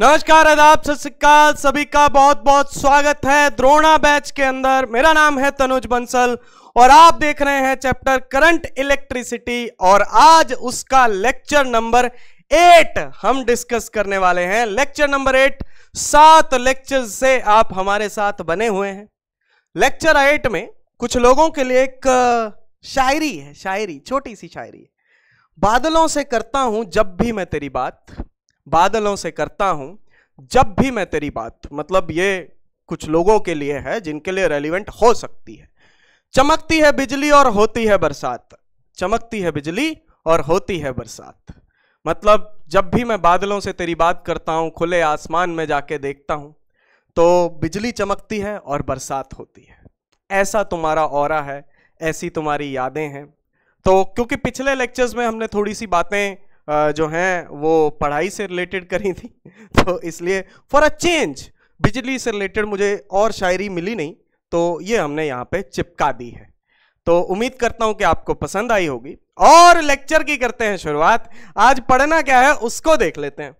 नमस्कार आदाब सत सभी का बहुत बहुत स्वागत है द्रोणा बैच के अंदर मेरा नाम है तनुज बंसल और आप देख रहे हैं चैप्टर करंट इलेक्ट्रिसिटी और आज उसका लेक्चर नंबर एट हम डिस्कस करने वाले हैं लेक्चर नंबर एट सात लेक्चर से आप हमारे साथ बने हुए हैं लेक्चर एट में कुछ लोगों के लिए एक शायरी है शायरी छोटी सी शायरी बादलों से करता हूं जब भी मैं तेरी बात बादलों से करता हूं जब भी मैं तेरी बात मतलब ये कुछ लोगों के लिए है जिनके लिए रेलिवेंट हो सकती है चमकती है बिजली और होती है बरसात चमकती है बिजली और होती है बरसात मतलब जब भी मैं बादलों से तेरी बात करता हूं खुले आसमान में जाके देखता हूँ तो बिजली चमकती है और बरसात होती है ऐसा तुम्हारा और है ऐसी तुम्हारी यादें हैं तो क्योंकि पिछले लेक्चर्स में हमने थोड़ी सी बातें जो हैं वो पढ़ाई से रिलेटेड करी थी तो इसलिए फॉर अ चेंज बिजली से रिलेटेड मुझे और शायरी मिली नहीं तो ये हमने यहाँ पे चिपका दी है तो उम्मीद करता हूँ कि आपको पसंद आई होगी और लेक्चर की करते हैं शुरुआत आज पढ़ना क्या है उसको देख लेते हैं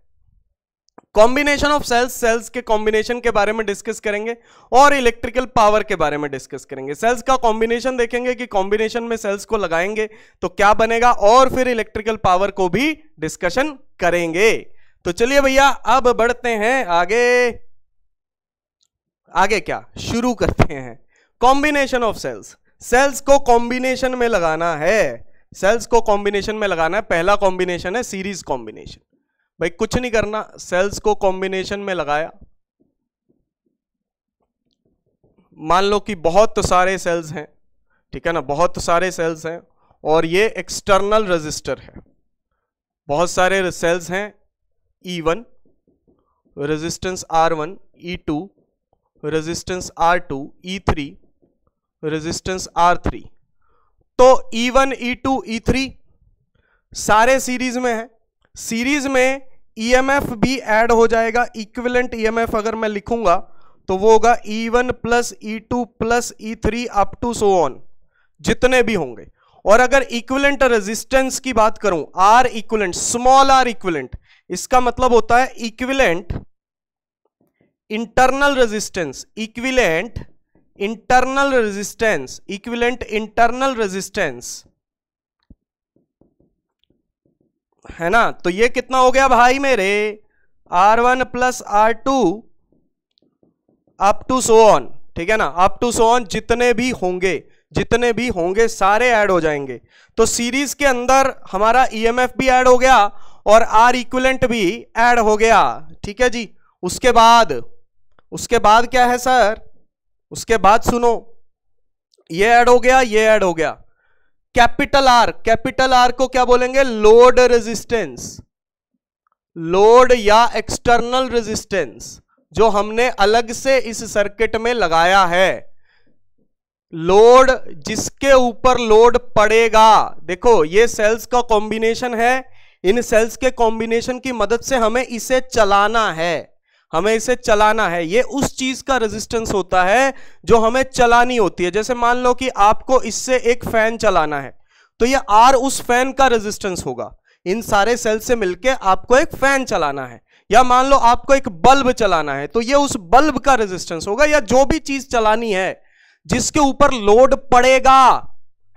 कॉम्बिनेशन ऑफ सेल्स सेल्स के कॉम्बिनेशन के बारे में डिस्कस करेंगे और इलेक्ट्रिकल पावर के बारे में डिस्कस करेंगे सेल्स का कॉम्बिनेशन देखेंगे कि कॉम्बिनेशन में सेल्स को लगाएंगे तो क्या बनेगा और फिर इलेक्ट्रिकल पावर को भी डिस्कशन करेंगे तो चलिए भैया अब बढ़ते हैं आगे आगे क्या शुरू करते हैं कॉम्बिनेशन ऑफ सेल्स सेल्स को कॉम्बिनेशन में लगाना है सेल्स को कॉम्बिनेशन में लगाना है पहला कॉम्बिनेशन है सीरीज कॉम्बिनेशन भाई कुछ नहीं करना सेल्स को कॉम्बिनेशन में लगाया मान लो कि बहुत सारे सेल्स हैं ठीक है ना बहुत सारे सेल्स हैं और ये एक्सटर्नल रजिस्टर है बहुत सारे सेल्स हैं E one resistance R one E two resistance R two E three resistance R three तो E one E two E three सारे सीरीज में है सीरीज में ईएमएफ e भी ऐड हो जाएगा एम ईएमएफ e अगर मैं लिखूंगा तो वो होगा E one plus E two plus E three up to so on जितने भी होंगे और अगर इक्विलेंट रेजिस्टेंस की बात करूं R equivalent small R equivalent इसका मतलब होता है equivalent internal resistance equivalent internal resistance equivalent internal resistance है ना तो ये कितना हो गया भाई मेरे R one plus R two up to so on ठीक है ना अप टू सो ऑन जितने भी होंगे जितने भी होंगे सारे ऐड हो जाएंगे तो सीरीज के अंदर हमारा एफ e भी ऐड हो गया और आर इक्वलेंट भी ऐड हो गया ठीक है जी उसके बाद उसके बाद क्या है सर उसके बाद सुनो ये ऐड हो गया ये ऐड हो गया कैपिटल आर कैपिटल आर को क्या बोलेंगे लोड रेजिस्टेंस लोड या एक्सटर्नल रेजिस्टेंस जो हमने अलग से इस सर्किट में लगाया है लोड जिसके ऊपर लोड पड़ेगा देखो ये सेल्स का कॉम्बिनेशन है इन सेल्स के कॉम्बिनेशन की मदद से हमें इसे चलाना है हमें इसे चलाना है ये उस चीज का रेजिस्टेंस होता है जो हमें चलानी होती है जैसे मान लो कि आपको इससे एक फैन चलाना है तो ये आर उस फैन का रेजिस्टेंस होगा इन सारे सेल से मिलके आपको एक फैन चलाना है या मान लो आपको एक बल्ब चलाना है तो ये उस बल्ब का रेजिस्टेंस होगा या जो भी चीज चलानी है जिसके ऊपर लोड पड़ेगा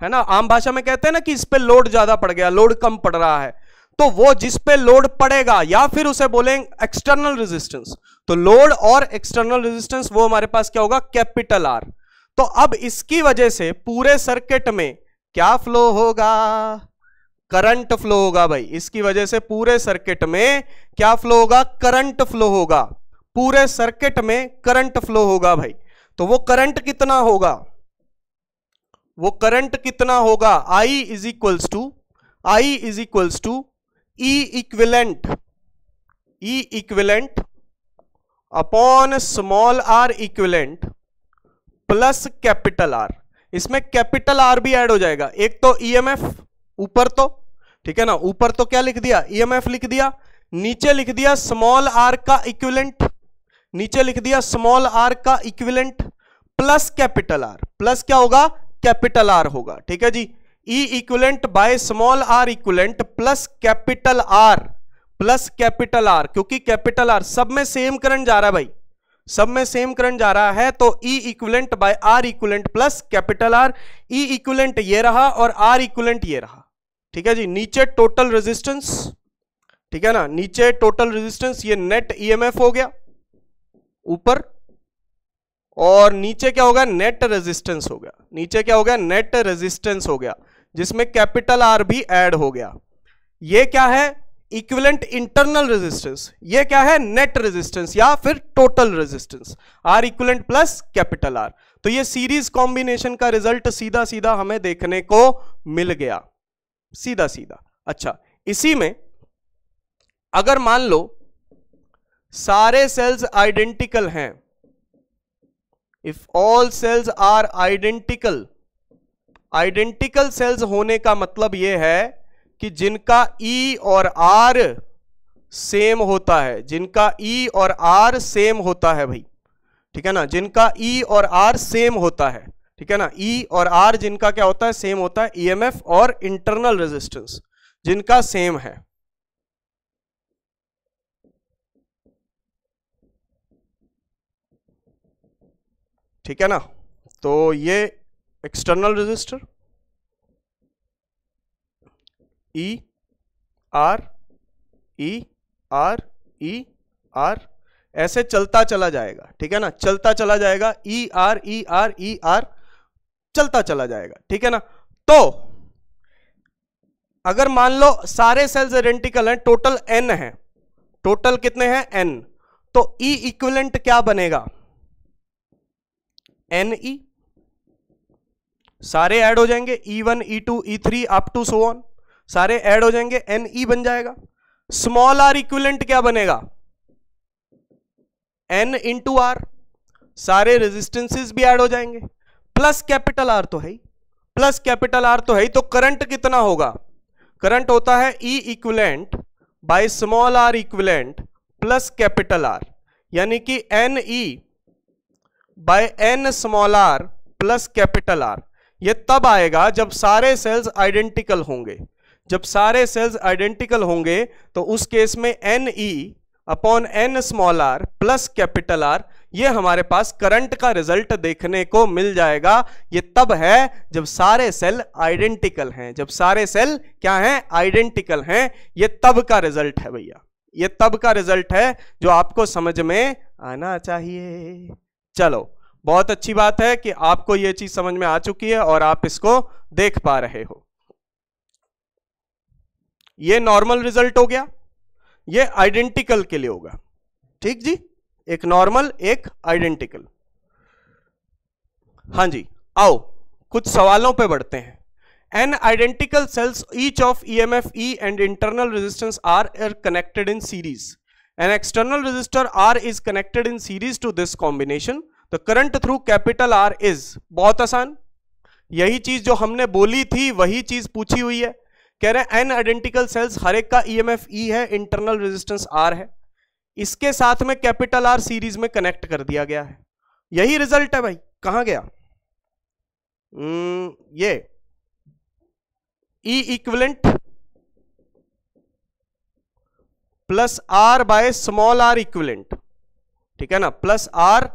है ना आम भाषा में कहते हैं ना कि इस पर लोड ज्यादा पड़ गया लोड कम पड़ रहा है तो वो जिस पे लोड पड़ेगा या फिर उसे बोलेंगे एक्सटर्नल रेजिस्टेंस तो लोड और एक्सटर्नल रेजिस्टेंस वो हमारे पास क्या होगा कैपिटल आर तो अब इसकी वजह से पूरे सर्किट में क्या फ्लो होगा करंट फ्लो होगा भाई इसकी वजह से पूरे सर्किट में क्या फ्लो होगा करंट फ्लो होगा पूरे सर्किट में करंट फ्लो होगा भाई तो वो करंट कितना होगा वो करंट कितना होगा I is equals to I is equals to E equivalent E equivalent upon small R equivalent plus capital R इसमें कैपिटल आर भी ऐड हो जाएगा एक तो ईएमएफ e ऊपर तो ठीक है ना ऊपर तो क्या लिख दिया ईएमएफ e लिख दिया नीचे लिख दिया स्मॉल आर का इक्विलेंट नीचे लिख दिया स्मॉल आर का equivalent plus capital R plus क्या होगा कैपिटल आर होगा ठीक है जी E equivalent by small R equivalent plus capital R plus capital R क्योंकि कैपिटल आर सब में सेम करंट जा रहा है भाई सब में सेम करंट जा रहा है तो E equivalent by R equivalent plus capital R E equivalent ये रहा और आर इक्वलेंट ये रहा ठीक है जी नीचे टोटल रेजिस्टेंस ठीक है ना नीचे टोटल रेजिस्टेंस ये नेट एफ e हो गया ऊपर और नीचे क्या होगा नेट रेजिस्टेंस हो गया नीचे क्या होगा नेट रेजिस्टेंस हो गया जिसमें कैपिटल आर भी ऐड हो गया ये क्या है इक्विवेलेंट इंटरनल रेजिस्टेंस ये क्या है नेट रेजिस्टेंस या फिर total resistance R equivalent plus capital R तो ये सीरीज कॉम्बिनेशन का रिजल्ट सीधा सीधा हमें देखने को मिल गया सीधा सीधा अच्छा इसी में अगर मान लो सारे सेल्स आइडेंटिकल हैं if all cells are identical identical cells होने का मतलब यह है कि जिनका ई e और आर सेम होता है जिनका ई e और आर सेम होता है भाई ठीक है ना जिनका ई e और आर सेम होता है ठीक है ना ई e और आर जिनका क्या होता है सेम होता है ईएमएफ e और इंटरनल रेजिस्टेंस जिनका सेम है ठीक है ना तो ये external resistor E R E R E R ऐसे चलता चला जाएगा ठीक है ना चलता चला जाएगा E R E R E R चलता चला जाएगा ठीक है ना तो अगर मान लो सारे सेल्स आइडेंटिकल हैं टोटल एन है टोटल कितने हैं एन तो ई e इक्विवेलेंट क्या बनेगा एन ई e सारे ऐड हो जाएंगे E one E two E three up to so on सारे ऐड हो जाएंगे एन ई e बन जाएगा स्मॉल आर इक्विलेंट क्या बनेगा एन टू आर सारे रेजिस्टेंसेस भी ऐड हो जाएंगे प्लस कैपिटल आर तो है ही प्लस कैपिटल आर तो है ही तो करंट कितना होगा करंट होता है E equivalent by small R equivalent plus capital R यानी कि N E by N small R plus capital R ये तब आएगा जब सारे सेल्स आइडेंटिकल होंगे जब सारे सेल्स आइडेंटिकल होंगे तो उस केस में N E upon N small R plus capital R ये हमारे पास करंट का रिजल्ट देखने को मिल जाएगा ये तब है जब सारे सेल आइडेंटिकल हैं जब सारे सेल क्या हैं आइडेंटिकल हैं ये तब का रिजल्ट है भैया ये तब का रिजल्ट है जो आपको समझ में आना चाहिए चलो बहुत अच्छी बात है कि आपको यह चीज समझ में आ चुकी है और आप इसको देख पा रहे हो यह नॉर्मल रिजल्ट हो गया यह आइडेंटिकल के लिए होगा ठीक जी एक नॉर्मल एक आइडेंटिकल हां जी आओ कुछ सवालों पे बढ़ते हैं an identical cells each of E M F E and internal resistance R are connected in series an external resistor R is connected in series to this combination तो current through capital R is बहुत आसान यही चीज जो हमने बोली थी वही चीज पूछी हुई है कह रहे हैं एन आइडेंटिकल सेल्स हर एक का ई e ई e है इंटरनल रेजिस्टेंस आर है इसके साथ में कैपिटल आर सीरीज में कनेक्ट कर दिया गया है यही रिजल्ट है भाई कहां गया न, हम्म, ये E equivalent plus R by small R equivalent ठीक है ना plus R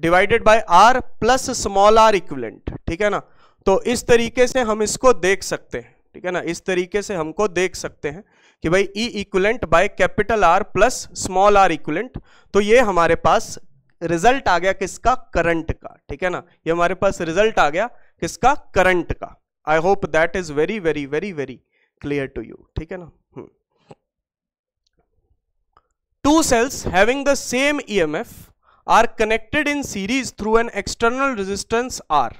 divided by R plus small R equivalent ठीक है ना तो इस तरीके से हम इसको देख सकते हैं ठीक है ना इस तरीके से हमको देख सकते हैं कि भाई E equivalent by capital R plus small R equivalent तो ये हमारे पास रिजल्ट आ गया किसका करंट का ठीक है ना ये हमारे पास रिजल्ट आ गया किसका करंट का I hope that is very very very very clear to you ठीक है ना two cells having the same EMF are connected in series through an external resistance R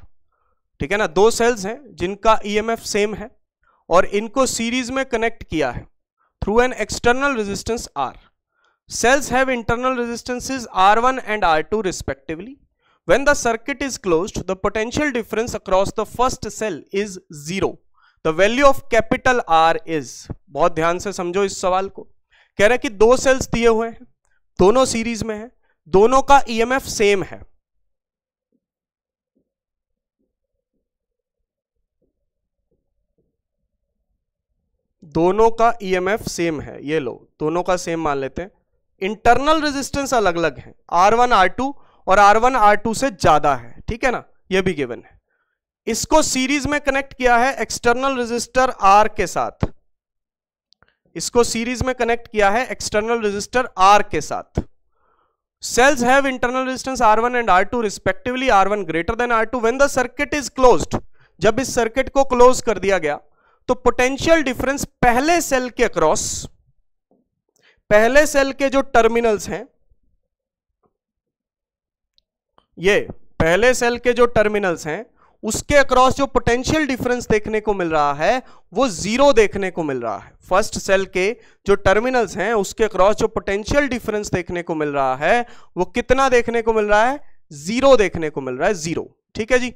ठीक है ना दो सेल्स हैं जिनका ई एम एफ सेम है और इनको सीरीज में कनेक्ट किया है through an external resistance R cells have internal resistances R one and R two respectively when the circuit is close the potential difference across the first cell is zero the value of capital R is बहुत ध्यान से समझो इस सवाल को कह रहे हैं कि दो सेल्स दिए हुए हैं दोनों सीरीज में है दोनों का ईएमएफ e सेम है दोनों का ईएमएफ e सेम है ये लो दोनों का सेम मान लेते हैं इंटरनल रेजिस्टेंस अलग अलग है आर वन आर टू और आर वन आर टू से ज्यादा है ठीक है ना ये भी गिवन है इसको सीरीज में कनेक्ट किया है एक्सटर्नल रेजिस्टर आर के साथ इसको सीरीज में कनेक्ट किया है एक्सटर्नल रेजिस्टर आर के साथ cells have internal resistance r1 and r2 respectively r1 greater than r2 when the circuit is closed जब इस सर्किट को क्लोज कर दिया गया तो पोटेंशियल डिफरेंस पहले सेल के अक्रॉस पहले सेल के जो टर्मिनल्स हैं ये पहले सेल के जो टर्मिनल्स हैं उसके अक्रॉस जो पोटेंशियल डिफरेंस देखने को मिल रहा है वो जीरो देखने को मिल रहा है फर्स्ट सेल के जो टर्मिनल्स हैं उसके अक्रॉस जो पोटेंशियल डिफरेंस देखने को मिल रहा है वो कितना देखने को मिल रहा है जीरो देखने को मिल रहा है जीरो ठीक है जी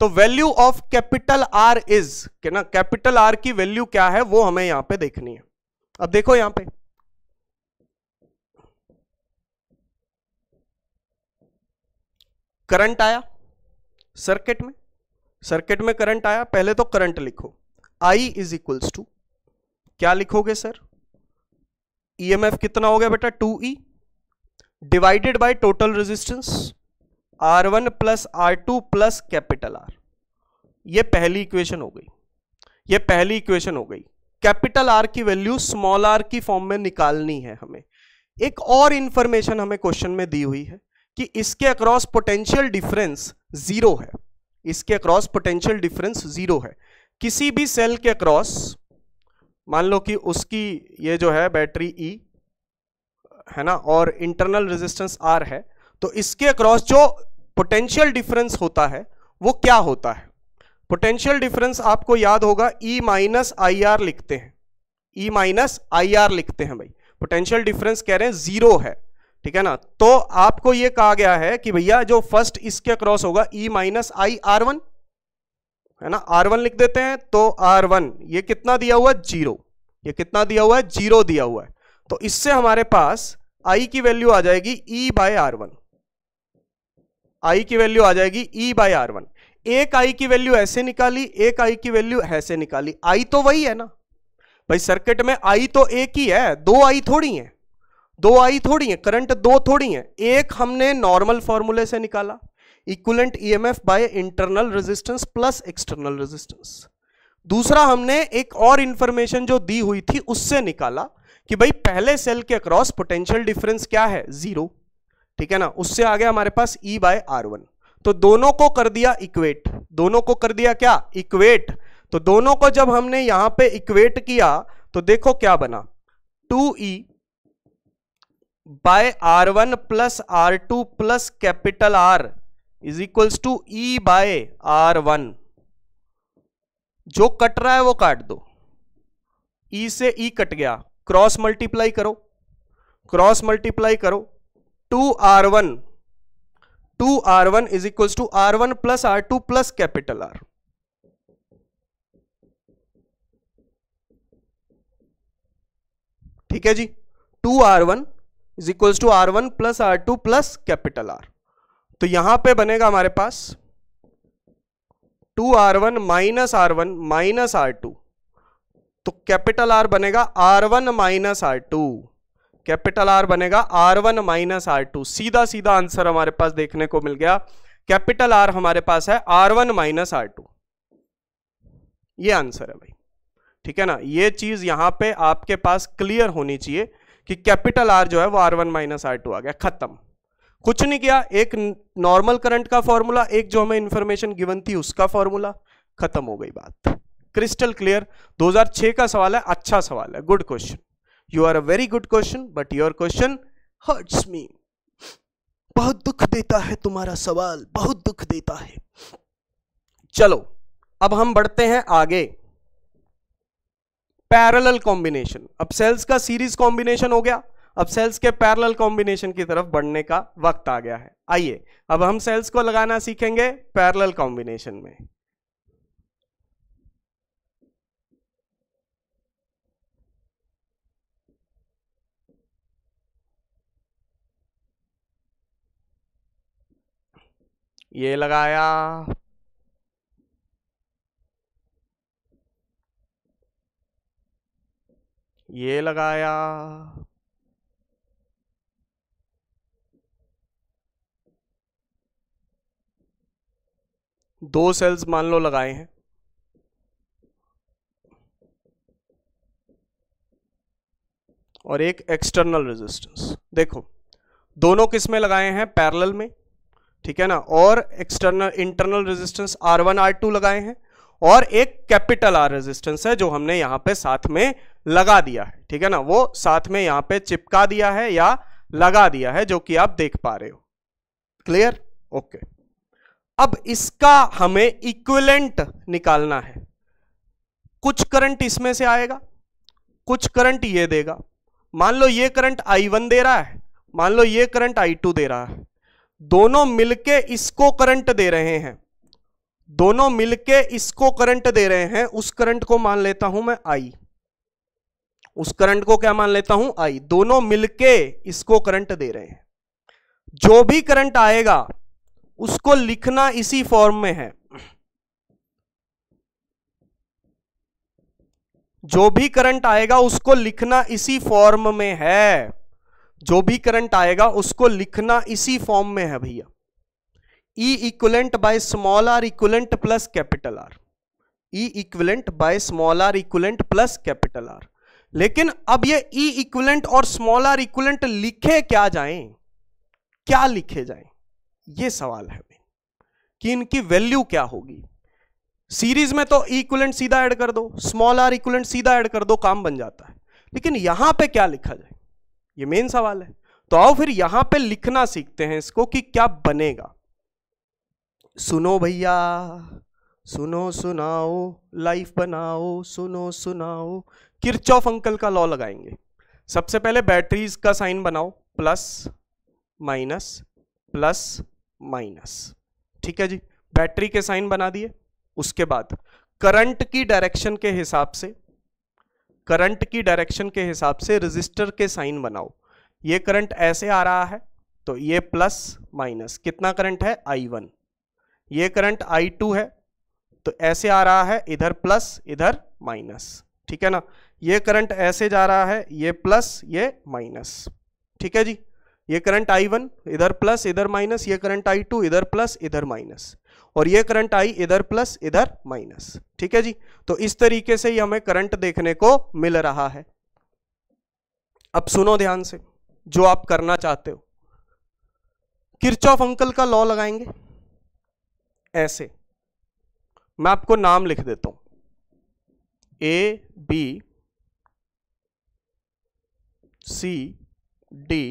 तो value of capital R is ना कैपिटल आर की वैल्यू क्या है वो हमें यहां पे देखनी है अब देखो यहां पे करंट आया सर्किट में सर्किट में करंट आया पहले तो करंट लिखो आई इज इक्वल्स टू क्या लिखोगे सर एफ e कितना हो गया बेटा two E divided by total resistance R one plus R two plus capital R यह पहली इक्वेशन हो गई यह पहली इक्वेशन हो गई कैपिटल आर की वैल्यू स्मॉल आर की फॉर्म में निकालनी है हमें एक और इंफॉर्मेशन हमें क्वेश्चन में दी हुई है कि इसके अक्रॉस पोटेंशियल डिफरेंस जीरो है इसके अक्रॉस पोटेंशियल डिफरेंस जीरो है किसी भी सेल के अक्रॉस मान लो कि उसकी ये जो है बैटरी ई e, है ना और इंटरनल रेजिस्टेंस आर है तो इसके अक्रॉस जो पोटेंशियल डिफरेंस होता है वो क्या होता है पोटेंशियल डिफरेंस आपको याद होगा ई माइनस आई आर लिखते हैं ई माइनस आई आर लिखते हैं भाई पोटेंशियल डिफरेंस कह रहे हैं जीरो है ठीक है ना तो आपको यह कहा गया है कि भैया जो फर्स्ट इसके क्रॉस होगा E minus I R one है ना आर वन लिख देते हैं तो आर वन ये कितना दिया हुआ है जीरो ये कितना दिया हुआ है जीरो दिया हुआ है तो इससे हमारे पास आई की वैल्यू आ जाएगी E by R one I की वैल्यू आ जाएगी ई बाय आर वन एक आई की वैल्यू ऐसे निकाली एक आई की वैल्यू ऐसे निकाली आई तो वही है ना भाई सर्किट में आई तो एक ही है दो आई थोड़ी है दो आई थोड़ी है करंट दो थोड़ी है एक हमने नॉर्मल फॉर्मूले से निकाला equivalent EMF by internal resistance plus external resistance दूसरा हमने एक और इंफॉर्मेशन जो दी हुई थी उससे निकाला कि भाई पहले सेल के अक्रॉस पोटेंशियल डिफरेंस क्या है जीरो ठीक है ना उससे आ गया हमारे पास ई बाय आर वन तो दोनों को कर दिया इक्वेट दोनों को कर दिया क्या इक्वेट तो दोनों को जब हमने यहां पे इक्वेट किया तो देखो क्या बना two E e by R one plus R two plus capital R is equals to E by R one जो कट रहा है वो काट दो ई e से ई e कट गया क्रॉस मल्टीप्लाई करो क्रॉस मल्टीप्लाई करो two R one two R one is equals to R one plus R two plus capital R ठीक है जी two R one is equals to R one plus R two plus capital R तो यहां पे बनेगा हमारे पास two R one minus R one minus R two तो कैपिटल आर बनेगा R one minus R two capital R बनेगा R one minus R two सीधा सीधा आंसर हमारे पास देखने को मिल गया कैपिटल आर हमारे पास है R one minus R two ये आंसर है भाई ठीक है ना ये चीज यहां पे आपके पास क्लियर होनी चाहिए कि कैपिटल आर जो है वो R one minus R two आ गया खत्म कुछ नहीं किया एक नॉर्मल करंट का फॉर्मूला एक जो हमें इंफॉर्मेशन गिवन थी उसका फॉर्मूला खत्म हो गई बात क्रिस्टल क्लियर 2006 का सवाल है अच्छा सवाल है good question you are a very good question but your question hurts me बहुत दुख देता है तुम्हारा सवाल बहुत दुख देता है चलो अब हम बढ़ते हैं आगे पैरेलल कॉम्बिनेशन अब सेल्स का सीरीज कॉम्बिनेशन हो गया अब सेल्स के पैरेलल कॉम्बिनेशन की तरफ बढ़ने का वक्त आ गया है आइए अब हम सेल्स को लगाना सीखेंगे पैरेलल कॉम्बिनेशन में ये लगाया ये लगाया दो सेल्स मान लो लगाए हैं और एक एक्सटर्नल रेजिस्टेंस देखो दोनों किस में लगाए हैं पैरेलल में ठीक है ना और external internal resistance R one R two लगाए हैं और एक कैपिटल आर रेजिस्टेंस है जो हमने यहां पे साथ में लगा दिया है ठीक है ना वो साथ में यहां पे चिपका दिया है या लगा दिया है जो कि आप देख पा रहे हो क्लियर ओके okay. अब इसका हमें इक्विलेंट निकालना है कुछ करंट इसमें से आएगा कुछ करंट ये देगा मान लो ये करंट आई वन दे रहा है मान लो ये करंट आई टू दे रहा है दोनों मिलके इसको करंट दे रहे हैं दोनों मिलके इसको करंट दे रहे हैं उस करंट को मान लेता हूं मैं आई उस करंट को क्या मान लेता हूं आई दोनों मिलके इसको करंट दे रहे हैं जो भी करंट आएगा उसको लिखना इसी फॉर्म में है जो भी करंट आएगा उसको लिखना इसी फॉर्म में है जो भी करंट आएगा उसको लिखना इसी फॉर्म में है भैया E equivalent by small R equivalent plus capital R E equivalent by small R equivalent plus capital R लेकिन अब ये ई e इक्वलेंट और स्मॉल आर इक्वलेंट लिखे क्या जाए क्या लिखे जाए ये सवाल है कि इनकी वैल्यू क्या होगी सीरीज में तो इक्वलेंट e सीधा ऐड कर दो स्मॉल आर इक्वलेंट सीधा ऐड कर दो काम बन जाता है लेकिन यहां पे क्या लिखा जाए ये मेन सवाल है तो आओ फिर यहां पे लिखना सीखते हैं इसको कि क्या बनेगा सुनो भैया सुनो सुनाओ लाइफ बनाओ सुनो सुनाओ किरचॉफ अंकल का लॉ लगाएंगे सबसे पहले बैटरीज का साइन बनाओ प्लस माइनस प्लस माइनस ठीक है जी बैटरी के साइन बना दिए उसके बाद करंट की डायरेक्शन के हिसाब से करंट की डायरेक्शन के हिसाब से रजिस्टर के साइन बनाओ ये करंट ऐसे आ रहा है तो ये प्लस माइनस कितना करंट है आई वन ये करंट आई टू है तो ऐसे आ रहा है इधर प्लस इधर माइनस ठीक है ना ये करंट ऐसे जा रहा है ये प्लस ये माइनस ठीक है जी ये करंट आई वन इधर प्लस इधर माइनस ये करंट आई टू इधर प्लस इधर माइनस और ये करंट आई इधर प्लस इधर माइनस ठीक है जी तो इस तरीके से ही हमें करंट देखने को मिल रहा है अब सुनो ध्यान से जो आप करना चाहते हो किरचॉफ अंकल का लॉ लगाएंगे ऐसे मैं आपको नाम लिख देता हूं A B C D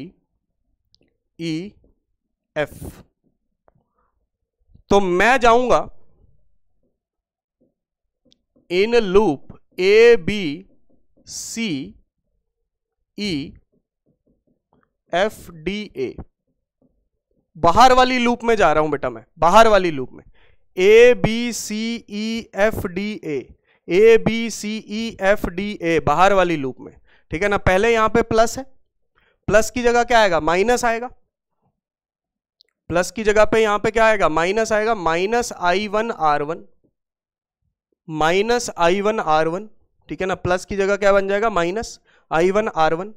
E F तो मैं जाऊंगा in loop A B C E F D A बाहर वाली लूप में जा रहा हूं बेटा मैं बाहर वाली लूप में A B C E F D A A B C E F D A बाहर वाली लूप में ठीक है ना पहले यहां पे प्लस है प्लस की जगह क्या आएगा माइनस आएगा प्लस की जगह पे यहां पे क्या आएगा माइनस आएगा minus I one R one minus I one R one ठीक है ना प्लस की जगह क्या बन जाएगा minus I one R one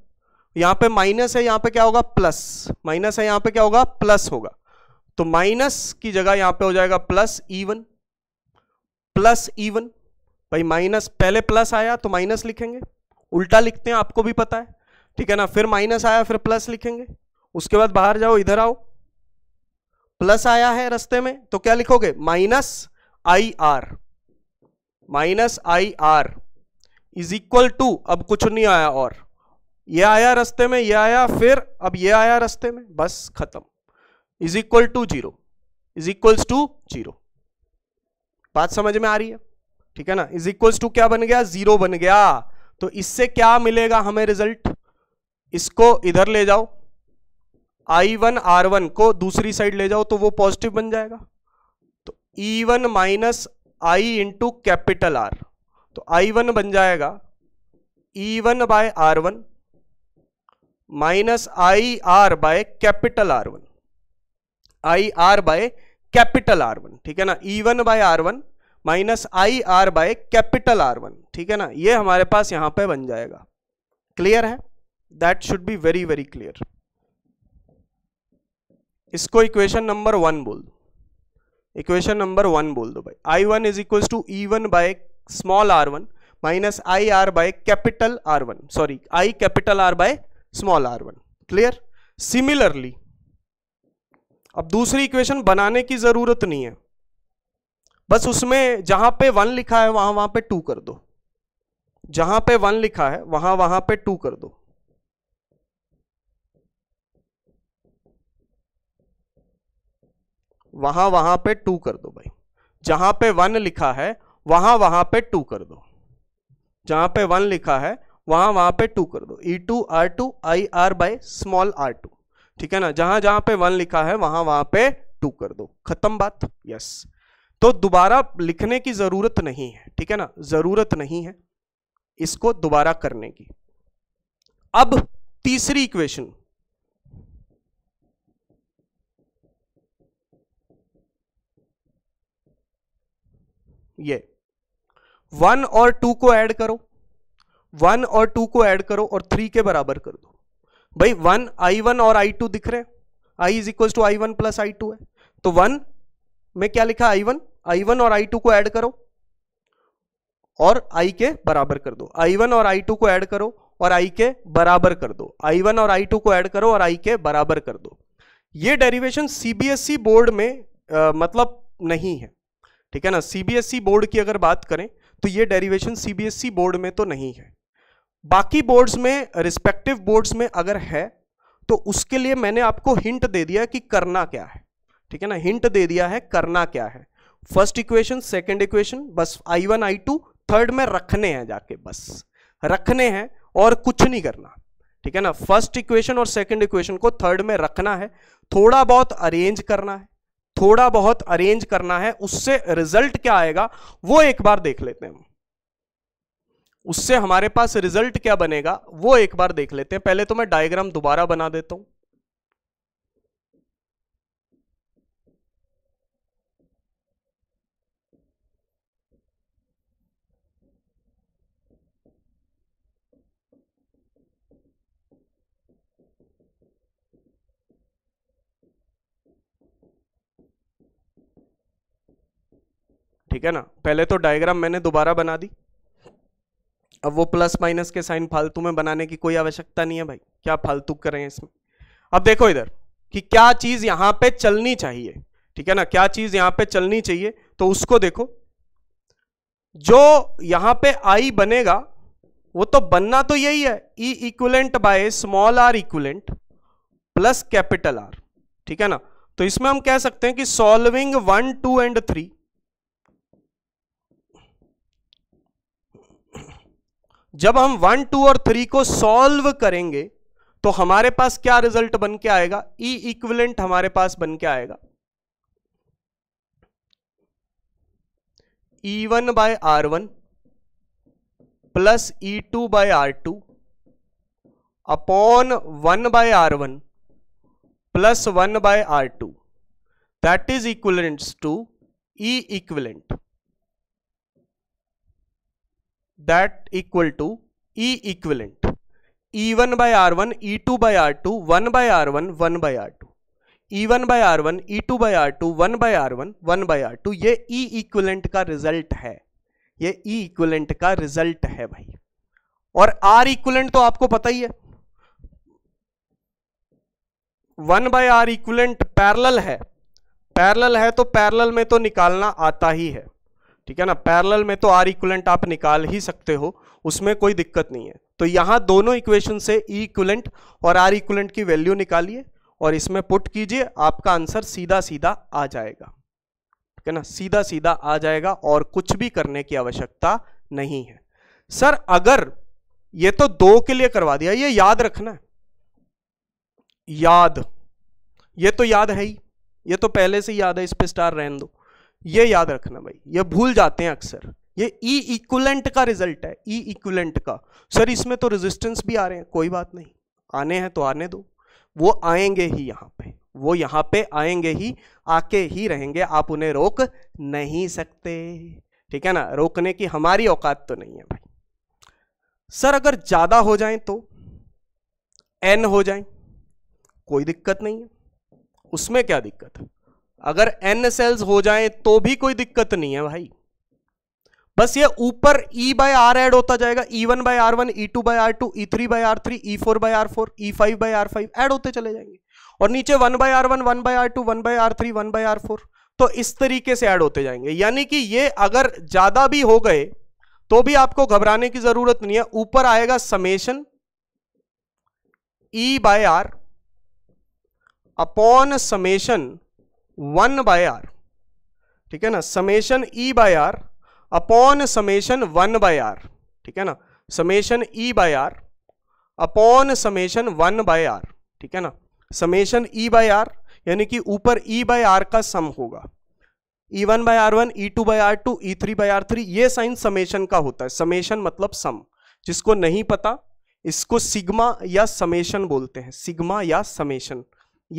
यहां पे माइनस है यहां पे क्या होगा प्लस माइनस है यहां पे क्या होगा प्लस होगा तो माइनस की जगह यहां पे हो जाएगा plus E one plus E one भाई माइनस पहले प्लस आया तो माइनस लिखेंगे उल्टा लिखते हैं आपको भी पता है ठीक है ना फिर माइनस आया फिर प्लस लिखेंगे उसके बाद बाहर जाओ इधर आओ प्लस आया है रस्ते में तो क्या लिखोगे minus I R minus I R is equal to अब कुछ नहीं आया और ये आया रस्ते में ये आया फिर अब ये आया रस्ते में बस खत्म is equal to zero is equals to zero बात समझ में आ रही है ठीक है ना इज इक्वल्स टू क्या बन गया जीरो बन गया तो इससे क्या मिलेगा हमें रिजल्ट इसको इधर ले जाओ आई वन आर वन को दूसरी साइड ले जाओ तो वो पॉजिटिव बन जाएगा तो E one minus I into capital R तो आई वन बन जाएगा E one by R one minus I R by capital R one I R by capital R one ठीक है ना E one by R one minus I R by capital R one ठीक है ना ये हमारे पास यहां पे बन जाएगा क्लियर है that should be very very clear इसको इक्वेशन नंबर वन बोल दो इक्वेशन नंबर वन बोल दो भाई I one is equal to E one by small R one minus I R by capital R one sorry I capital R by small R one clear similarly अब दूसरी equation बनाने की जरूरत नहीं है बस उसमें जहां पे वन लिखा है वहां वहां पे टू कर दो जहां पे वन लिखा है वहां वहां पे टू कर दो वहां वहां पे टू कर दो भाई जहां पे वन लिखा है वहां वहां पे टू कर दो जहां पे वन लिखा है वहां वहां पे टू कर दो E two R two I R by small R two ठीक है ना जहां जहां पे वन लिखा है वहां वहां पे टू कर दो खत्म बात यस yes. तो दोबारा लिखने की ज़रूरत नहीं है ठीक है ना ज़रूरत नहीं है इसको दोबारा करने की अब तीसरी इक्वेशन ये वन और टू को ऐड करो वन और टू को ऐड करो और थ्री के बराबर कर दो भाई वन आई वन और आई टू दिख रहे हैं I is equal to I one plus I two है तो वन में क्या लिखा आई वन आई वन और आई टू को ऐड करो और आई के बराबर कर दो आई वन और आई टू को ऐड करो और आई के बराबर कर दो आई वन और आई टू को ऐड करो और आई के बराबर कर दो ये डेरिवेशन सीबीएसई बोर्ड में आ, मतलब नहीं है ठीक है ना सीबीएसई बोर्ड e की अगर बात करें तो ये डेरिवेशन सीबीएसई बोर्ड में तो नहीं है बाकी बोर्ड्स में रिस्पेक्टिव बोर्ड्स में अगर है तो उसके लिए मैंने आपको हिंट दे दिया कि करना क्या है ठीक है ना हिंट दे दिया है करना क्या है फर्स्ट इक्वेशन सेकंड इक्वेशन बस I one I two third में रखने हैं जाके बस रखने हैं और कुछ नहीं करना ठीक है ना फर्स्ट इक्वेशन और सेकंड इक्वेशन को थर्ड में रखना है थोड़ा बहुत अरेंज करना है थोड़ा बहुत अरेंज करना है उससे रिजल्ट क्या आएगा वो एक बार देख लेते हैं हम उससे हमारे पास रिजल्ट क्या बनेगा वो एक बार देख लेते हैं पहले तो मैं डायग्राम दोबारा बना देता हूं ठीक है ना पहले तो डायग्राम मैंने दोबारा बना दी अब वो प्लस माइनस के साइन फालतू में बनाने की कोई आवश्यकता नहीं है भाई क्या फालतू करें इसमें अब देखो इधर कि क्या चीज यहां पे चलनी चाहिए ठीक है ना क्या चीज यहां पे चलनी चाहिए तो उसको देखो जो यहां पे आई बनेगा वो तो बनना तो यही है E equivalent by small R equivalent plus capital R ठीक है ना तो इसमें हम कह सकते हैं कि solving one two and three जब हम वन टू और थ्री को सॉल्व करेंगे तो हमारे पास क्या रिजल्ट बन के आएगा ई e इक्विवेलेंट हमारे पास बन के आएगा E one by R one plus E two by R two upon one by R one plus one by R two that is equivalents to E equivalent that equal to E equivalent E1 by R1 E2 by R2 1 by R1 1 by R2 E1 by R1 E2 by R2 1 by R1 1 by R2 ये E equivalent का result है ये E equivalent का result है भाई और R equivalent तो आपको पता ही है one by R equivalent parallel है पैरल है तो पैरल में तो निकालना आता ही है ठीक है ना पैरेलल में तो आर इक्वलेंट आप निकाल ही सकते हो उसमें कोई दिक्कत नहीं है तो यहां दोनों इक्वेशन से ई e इक्वलेंट और आर इक्वलेंट की वैल्यू निकालिए और इसमें पुट कीजिए आपका आंसर सीधा सीधा आ जाएगा ठीक है ना सीधा सीधा आ जाएगा और कुछ भी करने की आवश्यकता नहीं है सर अगर ये तो दो के लिए करवा दिया ये याद रखना है याद ये तो याद है ही ये तो पहले से याद है इस पर स्टार रहने दो ये याद रखना भाई ये भूल जाते हैं अक्सर ये ई e इक्वलेंट का रिजल्ट है ई e इक्वलेंट का सर इसमें तो रेजिस्टेंस भी आ रहे हैं कोई बात नहीं आने हैं तो आने दो वो आएंगे ही यहाँ पे वो यहाँ पे आएंगे ही आके ही रहेंगे आप उन्हें रोक नहीं सकते ठीक है ना रोकने की हमारी औकात तो नहीं है भाई सर अगर ज़्यादा हो जाए तो एन हो जाए कोई दिक्कत नहीं है उसमें क्या दिक्कत है अगर एन सेल्स हो जाए तो भी कोई दिक्कत नहीं है भाई बस ये ऊपर ई बाय आर एड होता जाएगा E one by R one E two by R two E three by R three E four by R four E five by R five add होते चले जाएंगे और नीचे one by R one one by R two one by R three one by R four तो इस तरीके से add होते जाएंगे यानी कि ये अगर ज्यादा भी हो गए तो भी आपको घबराने की जरूरत नहीं है ऊपर आएगा summation E by R upon summation one by R ठीक है ना summation E by R upon summation one by R ठीक है ना summation E by R upon summation one by R ठीक है ना समेशन ई बाय आर यानी कि ऊपर ई बाय आर का सम होगा E one by R one E two by R two E three by R three ये sign summation का होता है समेशन मतलब सम जिसको नहीं पता इसको सिग्मा या समेशन बोलते हैं सिग्मा या समेशन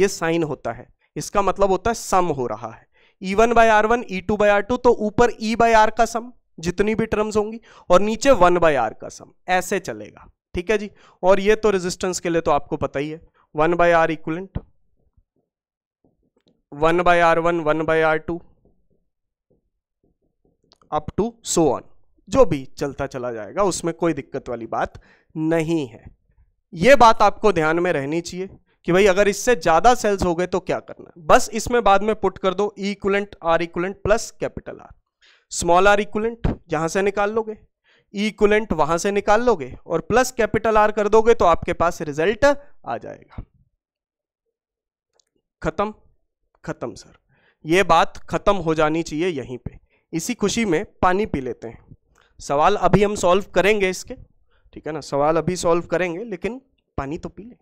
ये साइन होता है इसका मतलब होता है सम हो रहा है E one by R one E two by R two तो ऊपर ई बाय आर का सम जितनी भी टर्म्स होंगी और नीचे वन बाय आर का सम ऐसे चलेगा ठीक है जी और ये तो रेजिस्टेंस के लिए तो आपको पता ही है one by R equivalent one by R one one by R two up to so on जो भी चलता चला जाएगा उसमें कोई दिक्कत वाली बात नहीं है ये बात आपको ध्यान में रहनी चाहिए कि भाई अगर इससे ज़्यादा सेल्स हो गए तो क्या करना है बस इसमें बाद में पुट कर दो equivalent R equivalent plus capital R small R equivalent यहां से निकाल लोगे इक्वलेंट वहां से निकाल लोगे और प्लस कैपिटल आर कर दोगे तो आपके पास रिजल्ट आ जाएगा खत्म खत्म सर ये बात खत्म हो जानी चाहिए यहीं पे इसी खुशी में पानी पी लेते हैं सवाल अभी हम सॉल्व करेंगे इसके ठीक है ना सवाल अभी सॉल्व करेंगे लेकिन पानी तो पी लें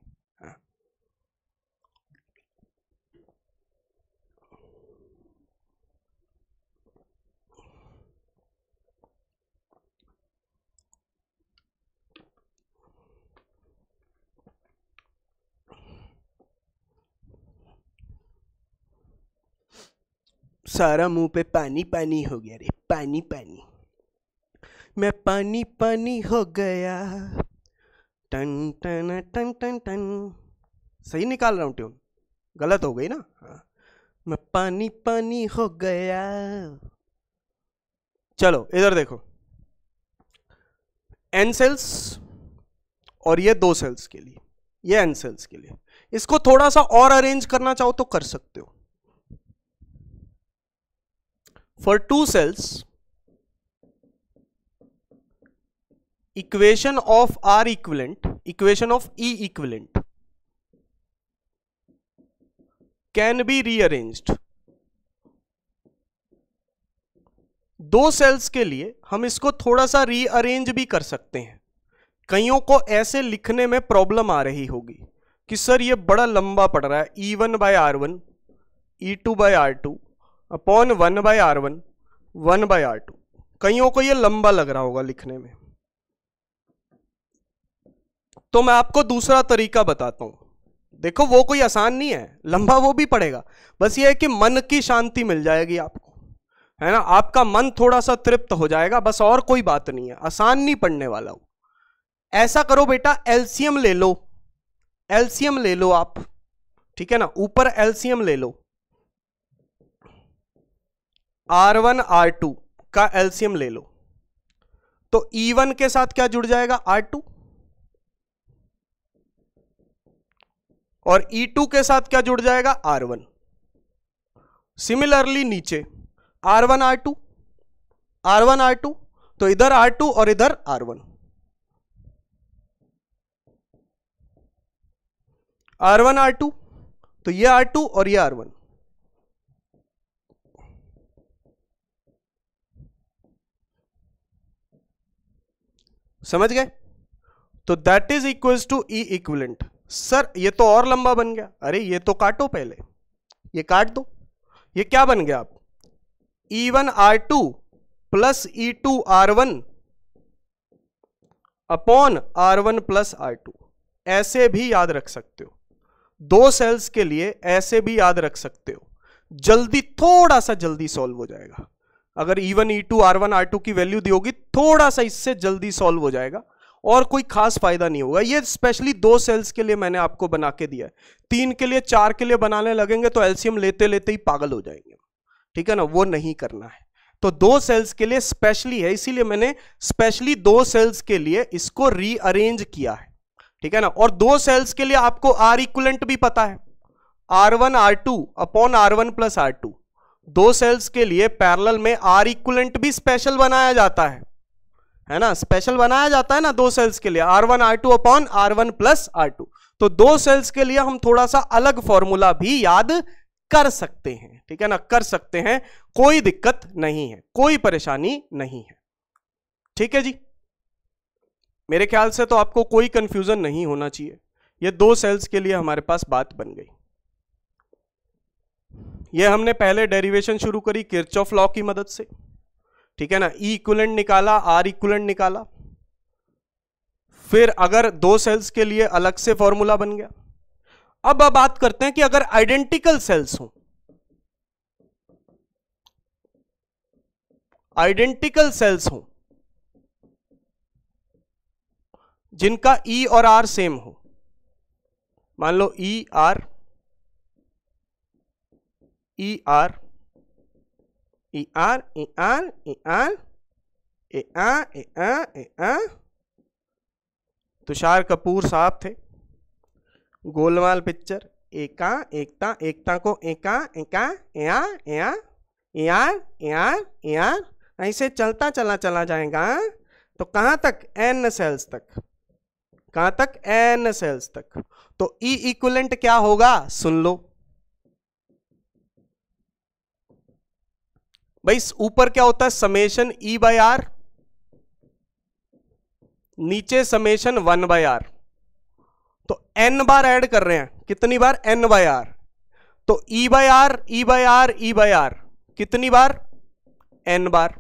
सारा मुंह पे पानी पानी हो गया रे पानी पानी मैं पानी पानी हो गया टन टन टन टन टन सही निकाल रहा हूँ ट्यून गलत हो गई ना हाँ मैं पानी पानी हो गया चलो इधर देखो एन सेल्स और ये दो सेल्स के लिए ये एन सेल्स के लिए इसको थोड़ा सा और अरेंज करना चाहो तो कर सकते हो for two cells equation of R equivalent, equation of E equivalent can be rearranged. दो सेल्स के लिए हम इसको थोड़ा सा रीअरेंज भी कर सकते हैं कईयों को ऐसे लिखने में प्रॉब्लम आ रही होगी कि सर ये बड़ा लंबा पड़ रहा है E one by R one E two by R two upon one by R one one by R two कईयों को ये लंबा लग रहा होगा लिखने में तो मैं आपको दूसरा तरीका बताता हूं देखो वो कोई आसान नहीं है लंबा वो भी पड़ेगा बस ये है कि मन की शांति मिल जाएगी आपको है ना आपका मन थोड़ा सा तृप्त हो जाएगा बस और कोई बात नहीं है आसान नहीं पड़ने वाला हो ऐसा करो बेटा एलसीएम ले लो एलसीएम ले लो आप ठीक है ना ऊपर एलसीएम ले लो आर वन आर टू का एल्सियम ले लो तो ई e वन के साथ क्या जुड़ जाएगा आर टू और ई e टू के साथ क्या जुड़ जाएगा आर वन सिमिलरली नीचे R one R two R one R two तो इधर आर टू और इधर R one R one R two तो ये आर टू और ये आर वन समझ गए तो that is equals to E equivalent sir ये तो और लंबा बन गया अरे ये तो काटो पहले ये काट दो ये क्या बन गया आप E one R two plus E two R one upon R one plus R two ऐसे भी याद रख सकते हो दो सेल्स के लिए ऐसे भी याद रख सकते हो जल्दी थोड़ा सा जल्दी सॉल्व हो जाएगा अगर E1, E2, R1, R2 की वैल्यू दी होगी थोड़ा सा इससे जल्दी सॉल्व हो जाएगा और कोई खास फायदा नहीं होगा ये स्पेशली दो सेल्स के लिए मैंने आपको बना के दिया है तीन के लिए चार के लिए बनाने लगेंगे तो एल्सियम लेते लेते ही पागल हो जाएंगे ठीक है ना वो नहीं करना है तो दो सेल्स के लिए स्पेशली है इसीलिए मैंने स्पेशली दो सेल्स के लिए इसको रीअरेंज किया है ठीक है ना और दो सेल्स के लिए आपको आर इक्वलेंट भी पता है R one R two upon R one plus R two दो सेल्स के लिए पैरेलल में आर इक्वलेंट भी स्पेशल बनाया जाता है है ना स्पेशल बनाया जाता है ना दो सेल्स के लिए R one R two upon R one plus R two तो दो सेल्स के लिए हम थोड़ा सा अलग फॉर्मूला भी याद कर सकते हैं ठीक है ना कर सकते हैं कोई दिक्कत नहीं है कोई परेशानी नहीं है ठीक है जी मेरे ख्याल से तो आपको कोई कंफ्यूजन नहीं होना चाहिए ये दो सेल्स के लिए हमारे पास बात बन गई ये हमने पहले डेरिवेशन शुरू करी किरचॉफ लॉ की मदद से ठीक है ना ई e इक्वलेंट निकाला आर इक्वलेंट निकाला फिर अगर दो सेल्स के लिए अलग से फॉर्मूला बन गया अब अब बात करते हैं कि अगर आइडेंटिकल सेल्स हो आइडेंटिकल सेल्स हो जिनका ई e और आर सेम हो मान लो E e, R E R E R E R E Tushar Kapoor साहब थे गोलमाल पिक्चर एका एकता एकता को एका एका एया ए एआर एआर एआर ऐसे चलता चला चला जाएगा तो कहाँ तक एन सेल्स तक कहाँ तक एन सेल्स तक तो ई e इक्वलेंट क्या होगा सुन लो भाई ऊपर क्या होता है समेशन ई बाय आर नीचे समेशन वन बाय आर तो एन बार ऐड कर रहे हैं कितनी बार एन बाय आर तो E by R E by R E by R कितनी बार एन बार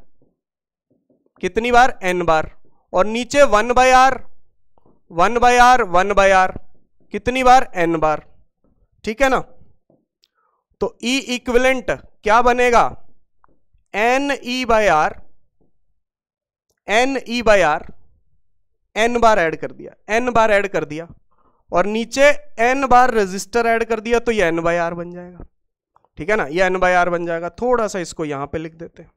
कितनी बार एन बार और नीचे one by R one by R one by R कितनी बार एन बार ठीक है ना तो ई e इक्विलेंट क्या बनेगा N E by R N E by R N बार ऐड कर दिया एन बार ऐड कर दिया और नीचे एन बार रजिस्टर ऐड कर दिया तो ये एन बाय आर बन जाएगा ठीक है ना ये एन बाय आर बन जाएगा थोड़ा सा इसको यहां पे लिख देते हैं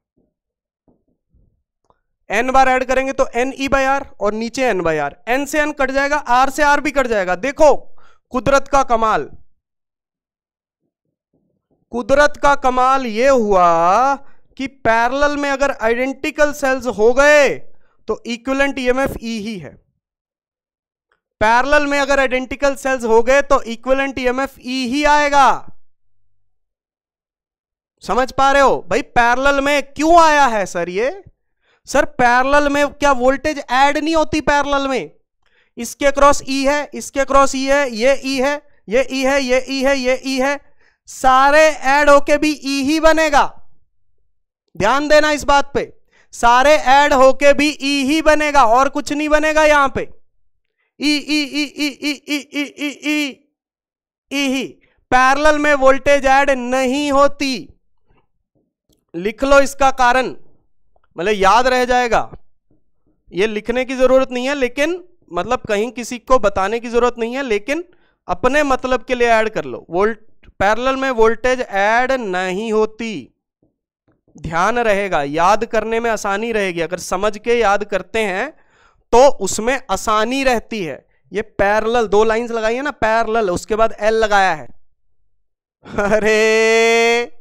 एन बार ऐड करेंगे तो एन ई बाय आर और नीचे एन बाय आर एन से एन कट जाएगा आर से आर भी कट जाएगा देखो कुदरत का कमाल कुदरत का कमाल यह हुआ कि पैरेलल में अगर आइडेंटिकल सेल्स हो गए तो equivalent EMF e E e ही है पैरेलल में अगर आइडेंटिकल सेल्स हो गए तो इक्वलेंट ईएमएफ e ई ही आएगा समझ पा रहे हो भाई पैरेलल में क्यों आया है सर ये सर पैरेलल में क्या वोल्टेज ऐड नहीं होती पैरेलल में इसके क्रॉस ई है इसके क्रॉस ई है ये ई है ये ई है ये ई है ये ई है सारे ऐड होके भी ई ही बनेगा ध्यान देना इस बात पे सारे ऐड होके भी ई ही बनेगा और कुछ नहीं बनेगा यहां पे E E E E E E E E E E ही पैरेलल में वोल्टेज ऐड नहीं होती लिख लो इसका कारण मतलब याद रह जाएगा ये लिखने की जरूरत नहीं है लेकिन मतलब कहीं किसी को बताने की जरूरत नहीं है लेकिन अपने मतलब के लिए ऐड कर लो वोल्ट पैरेलल में वोल्टेज ऐड नहीं होती ध्यान रहेगा याद करने में आसानी रहेगी अगर समझ के याद करते हैं तो उसमें आसानी रहती है ये पैरल दो लाइंस लगाई है ना पैरल उसके बाद एल लगाया है अरे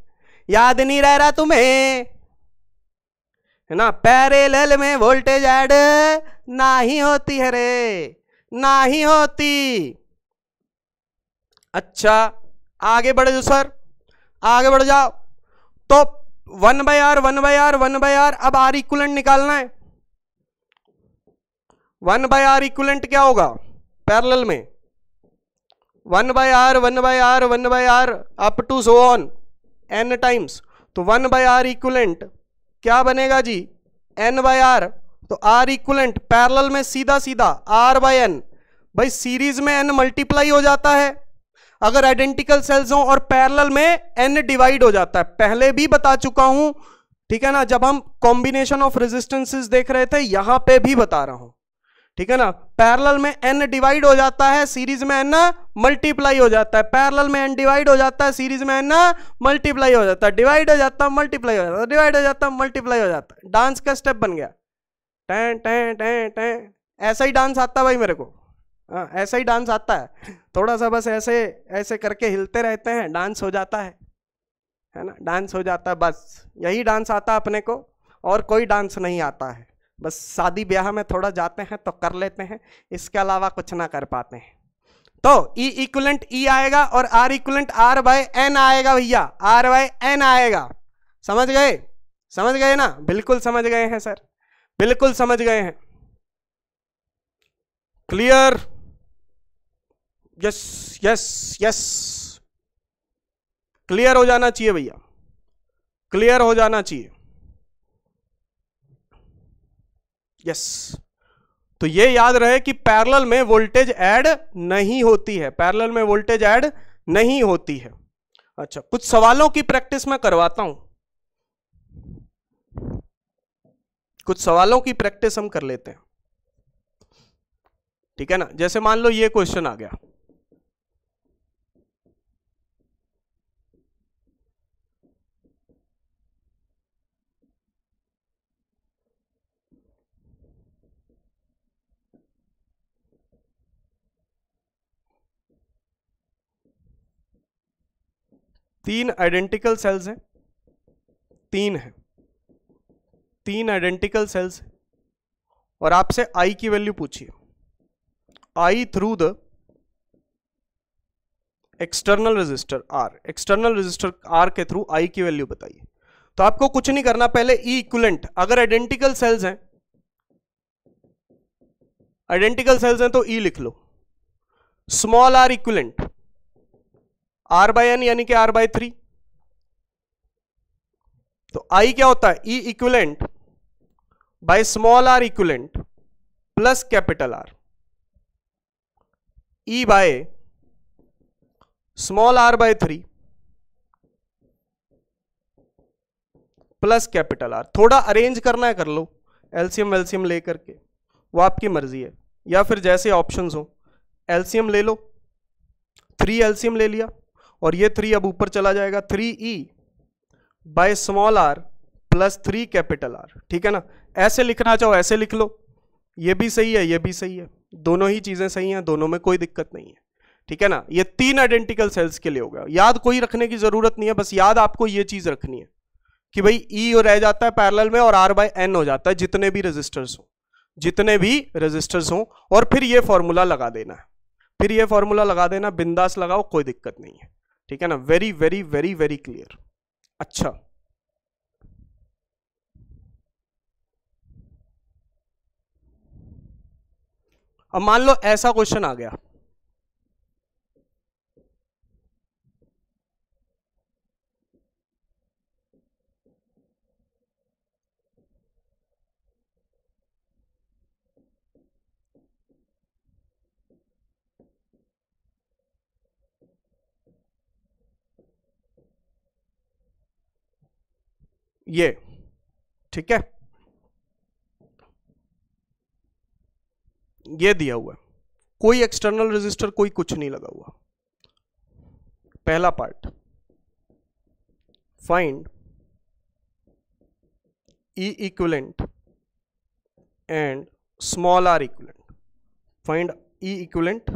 याद नहीं रह रहा तुम्हें है ना पैरेलल में वोल्टेज ऐड ना ही होती है रे ना ही होती अच्छा आगे बढ़ जाओ सर आगे बढ़ जाओ तो one by R one by R one by R अब आर इक्वलेंट निकालना है वन बाय आर इक्वलेंट क्या होगा पैरेलल में one by R one by R one by R up to so on N times तो one by R equivalent क्या बनेगा जी एन बाय आर तो आर इक्वलेंट पैरेलल में सीधा सीधा आर बाय एन भाई सीरीज में एन मल्टीप्लाई हो जाता है अगर आइडेंटिकल सेल्स हो और पैरेलल में एन डिवाइड हो जाता है पहले भी बता चुका हूं ठीक है ना जब हम कॉम्बिनेशन ऑफ रेजिस्टेंसेस देख रहे थे यहां पे भी बता रहा हूं ठीक है ना पैरेलल में एन डिवाइड हो जाता है सीरीज में एन मल्टीप्लाई हो जाता है पैरेलल में एन डिवाइड हो जाता है सीरीज में एन मल्टीप्लाई हो जाता है डिवाइड हो जाता है मल्टीप्लाई हो जाता है डिवाइड हो जाता है मल्टीप्लाई हो जाता है डांस का स्टेप बन गया टें टें टें टें ऐसा ही डांस आता भाई मेरे को हाँ, ऐसा ही डांस आता है थोड़ा सा बस ऐसे ऐसे करके हिलते रहते हैं डांस हो जाता है है ना डांस हो जाता है बस यही डांस आता है अपने को और कोई डांस नहीं आता है बस शादी ब्याह में थोड़ा जाते हैं तो कर लेते हैं इसके अलावा कुछ ना कर पाते हैं तो ई इक्वलेंट ई आएगा और R equivalent R by N आएगा भैया आर बाय एन आएगा समझ गए समझ गए ना बिल्कुल समझ गए हैं सर बिल्कुल समझ गए हैं clear yes yes yes clear हो जाना चाहिए भैया क्लियर हो जाना चाहिए यस तो ये याद रहे कि पैरेलल में वोल्टेज ऐड नहीं होती है पैरेलल में वोल्टेज ऐड नहीं होती है अच्छा कुछ सवालों की प्रैक्टिस मैं करवाता हूं कुछ सवालों की प्रैक्टिस हम कर लेते हैं ठीक है ना जैसे मान लो ये क्वेश्चन आ गया तीन आइडेंटिकल सेल्स हैं तीन हैं तीन आइडेंटिकल सेल्स हैं और आपसे आई की वैल्यू पूछिए I through the external resistor R external resistor R के थ्रू आई की वैल्यू बताइए तो आपको कुछ नहीं करना पहले ई e इक्वलेंट अगर आइडेंटिकल सेल्स हैं आइडेंटिकल सेल्स हैं तो ई e लिख लो small R equivalent R by N यानी कि आर बाय थ्री तो आई क्या होता है E equivalent by small R equivalent plus capital R E by small R by three plus capital R थोड़ा अरेंज करना है कर लो एलसीएम एलसीएम ले करके वो आपकी मर्जी है या फिर जैसे ऑप्शंस हो एलसीएम ले लो थ्री एलसीएम ले लिया और ये थ्री अब ऊपर चला जाएगा three E by small R plus three capital R ठीक है ना ऐसे लिखना चाहो ऐसे लिख लो ये भी सही है ये भी सही है दोनों ही चीज़ें सही हैं दोनों में कोई दिक्कत नहीं है ठीक है ना ये तीन आइडेंटिकल सेल्स के लिए हो गया याद कोई रखने की ज़रूरत नहीं है बस याद आपको ये चीज़ रखनी है कि भाई ई e रह जाता है पैरल में और आर बाय एन हो जाता है जितने भी रजिस्टर्स हो जितने भी रजिस्टर्स हों और फिर ये फॉर्मूला लगा देना है फिर ये फॉर्मूला लगा देना बिंदास लगाओ कोई दिक्कत नहीं है ठीक है ना very very very very clear अच्छा अब मान लो ऐसा क्वेश्चन आ गया ये ठीक है ये दिया हुआ है कोई एक्सटर्नल रजिस्टर कोई कुछ नहीं लगा हुआ पहला part find E equivalent and small R equivalent find E equivalent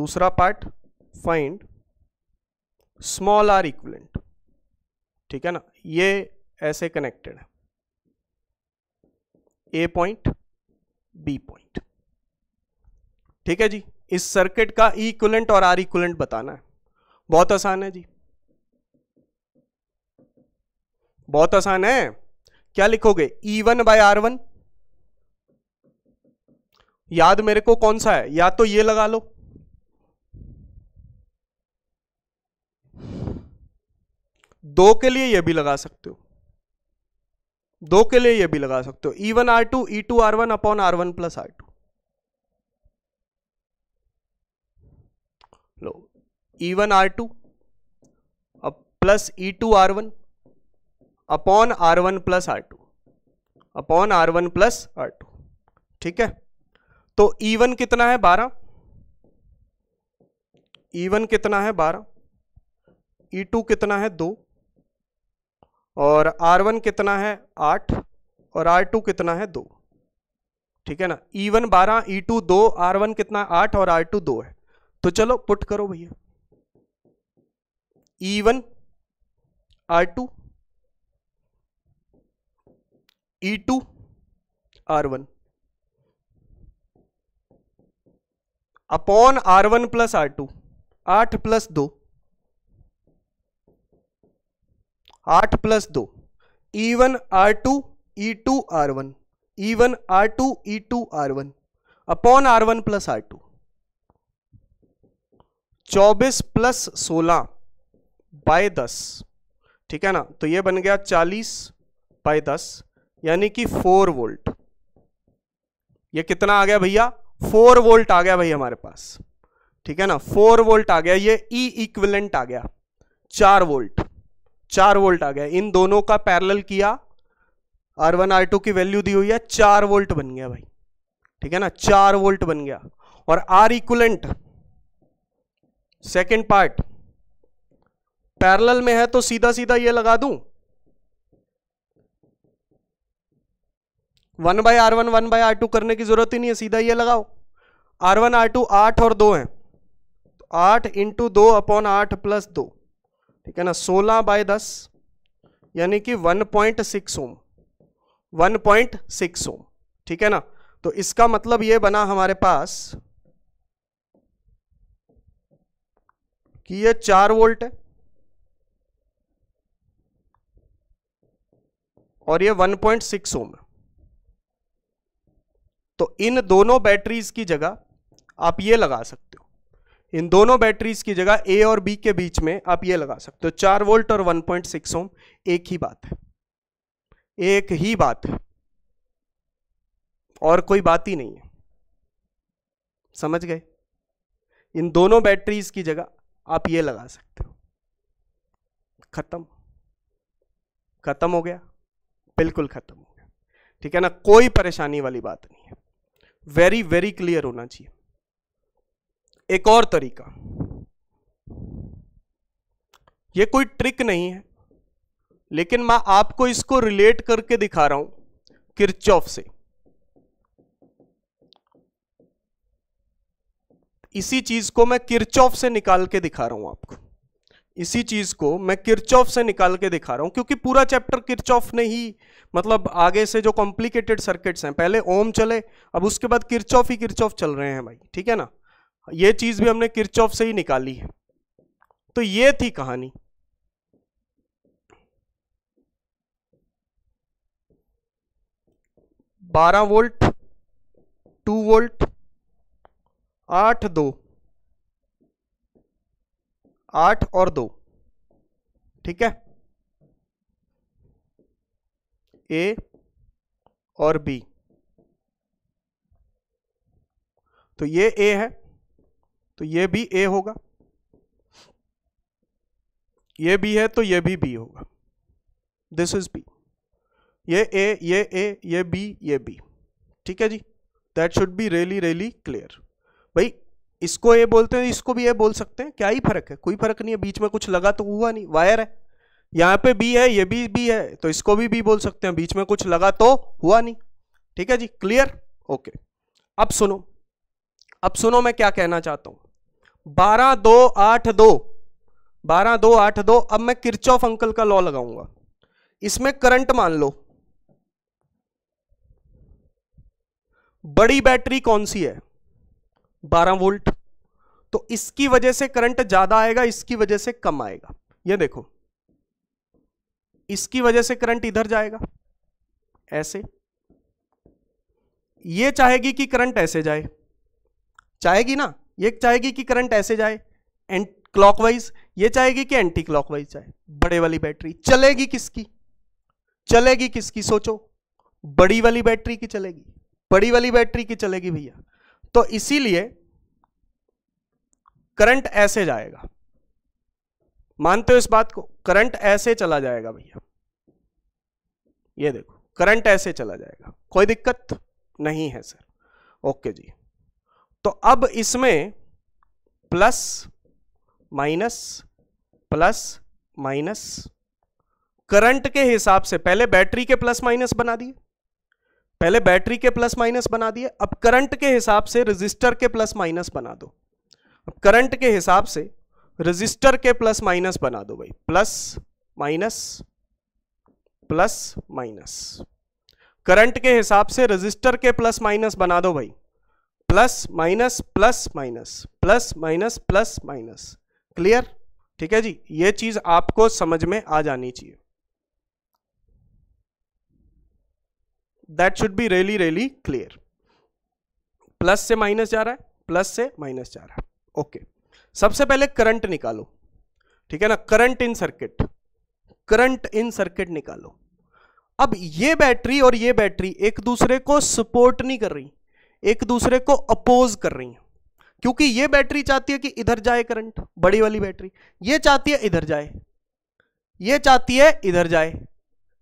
दूसरा part find small R equivalent ठीक है ना ये ऐसे कनेक्टेड है ए पॉइंट बी पॉइंट ठीक है जी इस सर्किट का ई इक्वलेंट और आर इक्वलेंट बताना है बहुत आसान है जी बहुत आसान है क्या लिखोगे E one by R one याद मेरे को कौन सा है या तो ये लगा लो दो के लिए ये भी लगा सकते हो दो के लिए ये भी लगा सकते हो E one R two E two R one upon R one plus R two लो E one R two plus E two R one upon R one plus R two upon R one plus R two ठीक है तो E e one कितना है बारह E e one कितना है बारह ई e टू कितना है दो और R1 कितना है आठ और R2 कितना है दो ठीक है ना E1 वन बारह ई e टू दो आर वन कितना आठ और आर टू दो है तो चलो पुट करो भैया E one R two E two R one upon R one plus R two आठ प्लस दो आठ प्लस दो E one R two E two R one E one R two E two R one upon R one plus R two चौबीस plus सोलह by दस ठीक है ना तो ये बन गया चालीस बाय दस यानी कि फोर वोल्ट ये कितना आ गया भैया फोर वोल्ट आ गया भाई हमारे पास ठीक है ना फोर वोल्ट आ गया ये ई e इक्विलेंट आ गया चार वोल्ट चार वोल्ट आ गया इन दोनों का पैरेलल किया आर वन आर टू की वैल्यू दी हुई है चार वोल्ट बन गया भाई ठीक है ना चार वोल्ट बन गया और R equivalent second part parallel में है तो सीधा सीधा ये लगा दूं one by R one one by R two करने की जरूरत ही नहीं है सीधा ये लगाओ आर वन आर टू आठ और दो है आठ इंटू दो अपॉन आठ प्लस दो ठीक है ना सोलह बाय दस यानी कि one point six ohm one point six ohm ठीक है ना तो इसका मतलब ये बना हमारे पास कि ये चार वोल्ट है और ये 1.6 पॉइंट सिक्स ओम है तो इन दोनों बैटरीज की जगह आप ये लगा सकते हो इन दोनों बैटरीज की जगह ए और बी के बीच में आप ये लगा सकते हो चार वोल्ट और 1.6 पॉइंट ओम एक ही बात है एक ही बात है और कोई बात ही नहीं है समझ गए इन दोनों बैटरीज की जगह आप ये लगा सकते हो खत्म खत्म हो गया बिल्कुल खत्म हो गया ठीक है ना कोई परेशानी वाली बात नहीं है वेरी वेरी क्लियर होना चाहिए एक और तरीका यह कोई ट्रिक नहीं है लेकिन मैं आपको इसको रिलेट करके दिखा रहा हूं किरचौफ से इसी चीज को मैं किरचौफ से निकाल के दिखा रहा हूं आपको इसी चीज को मैं किरचौफ से निकाल के दिखा रहा हूं क्योंकि पूरा चैप्टर किरचौफ ने ही मतलब आगे से जो कॉम्प्लिकेटेड सर्किट्स हैं पहले ओम चले अब उसके बाद किरचौफ ही किरचौफ चल रहे हैं भाई ठीक है ना ये चीज भी हमने किरचॉफ से ही निकाली है तो ये थी कहानी बारह वोल्ट टू वोल्ट आठ दो आठ और दो ठीक है ए और बी तो ये ए है तो ये भी ए होगा ये भी है तो ये भी बी होगा दिस इज बी ये ए ये ए ये बी ये बी ठीक है जी that should be really really clear भाई इसको ए बोलते हैं इसको भी ए बोल सकते हैं क्या ही फर्क है कोई फर्क नहीं है बीच में कुछ लगा तो हुआ नहीं वायर है यहां पे बी है ये भी बी है तो इसको भी बी बोल सकते हैं बीच में कुछ लगा तो हुआ नहीं ठीक है जी क्लियर ओके अब सुनो अब सुनो मैं क्या कहना चाहता हूं बारह दो आठ दो बारह दो आठ दो अब मैं किरचौफ अंकल का लॉ लगाऊंगा इसमें करंट मान लो बड़ी बैटरी कौन सी है 12 वोल्ट तो इसकी वजह से करंट ज्यादा आएगा इसकी वजह से कम आएगा ये देखो इसकी वजह से करंट इधर जाएगा ऐसे ये चाहेगी कि करंट ऐसे जाए चाहेगी ना ये चाहेगी कि करंट ऐसे जाए एंड क्लॉकवाइज ये चाहेगी कि एंटी क्लॉकवाइज जाए बड़े वाली बैटरी चलेगी किसकी चलेगी किसकी सोचो बड़ी वाली बैटरी की चलेगी बड़ी वाली बैटरी की चलेगी भैया तो इसीलिए करंट ऐसे जाएगा मानते हो इस बात को करंट ऐसे चला जाएगा भैया ये देखो करंट ऐसे चला जाएगा कोई दिक्कत नहीं है सर ओके जी तो अब इसमें plus minus plus minus current के हिसाब से पहले बैटरी के प्लस माइनस बना दिए पहले बैटरी के प्लस माइनस बना दिए अब करंट के हिसाब से रजिस्टर के प्लस माइनस बना दो अब करंट के हिसाब से रजिस्टर के प्लस माइनस बना दो भाई plus minus plus minus current के हिसाब से रजिस्टर के प्लस माइनस बना दो भाई plus minus plus minus plus minus plus minus clear ठीक है जी ये चीज आपको समझ में आ जानी चाहिए that should be really really clear plus से माइनस जा रहा है प्लस से माइनस जा रहा है ओके okay. सबसे पहले करंट निकालो ठीक है ना current in circuit current in circuit निकालो अब ये बैटरी और ये बैटरी एक दूसरे को सपोर्ट नहीं कर रही एक दूसरे को अपोज कर रही हैं क्योंकि ये बैटरी चाहती है कि इधर जाए करंट बड़ी वाली बैटरी ये चाहती है इधर जाए ये चाहती है इधर जाए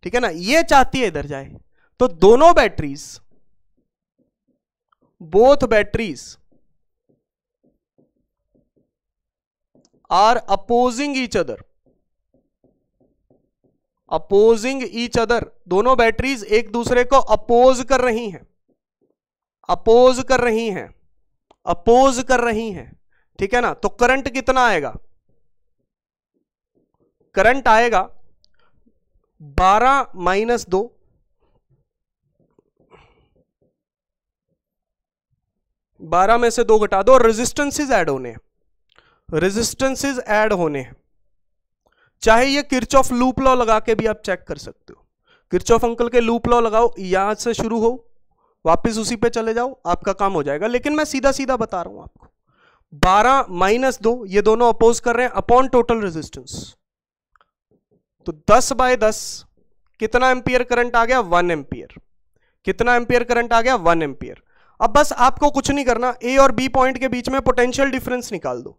ठीक है ना ये चाहती है इधर जाए तो दोनों batteries both batteries are opposing each other opposing each other दोनों बैटरीज एक दूसरे को अपोज कर रही हैं अपोज कर रही हैं अपोज कर रही हैं ठीक है ना तो करंट कितना आएगा करंट आएगा बारह माइनस दो बारह में से दो घटा दो रेजिस्टेंसेस ऐड होने हैं रेजिस्टेंसेस ऐड होने हैं चाहे ये किर्च ऑफ लूप लॉ लगा के भी आप चेक कर सकते हो किर्च ऑफ अंकल के लूप लॉ लगाओ यहां से शुरू हो वापस उसी पे चले जाओ आपका काम हो जाएगा लेकिन मैं सीधा सीधा बता रहा हूं आपको बारह माइनस दो ये दोनों अपोज कर रहे हैं अपॉन टोटल रेजिस्टेंस तो दस बाय दस कितना एम्पियर करंट आ गया वन एम्पियर कितना एम्पियर करंट आ गया वन एम्पियर अब बस आपको कुछ नहीं करना ए और बी पॉइंट के बीच में पोटेंशियल डिफरेंस निकाल दो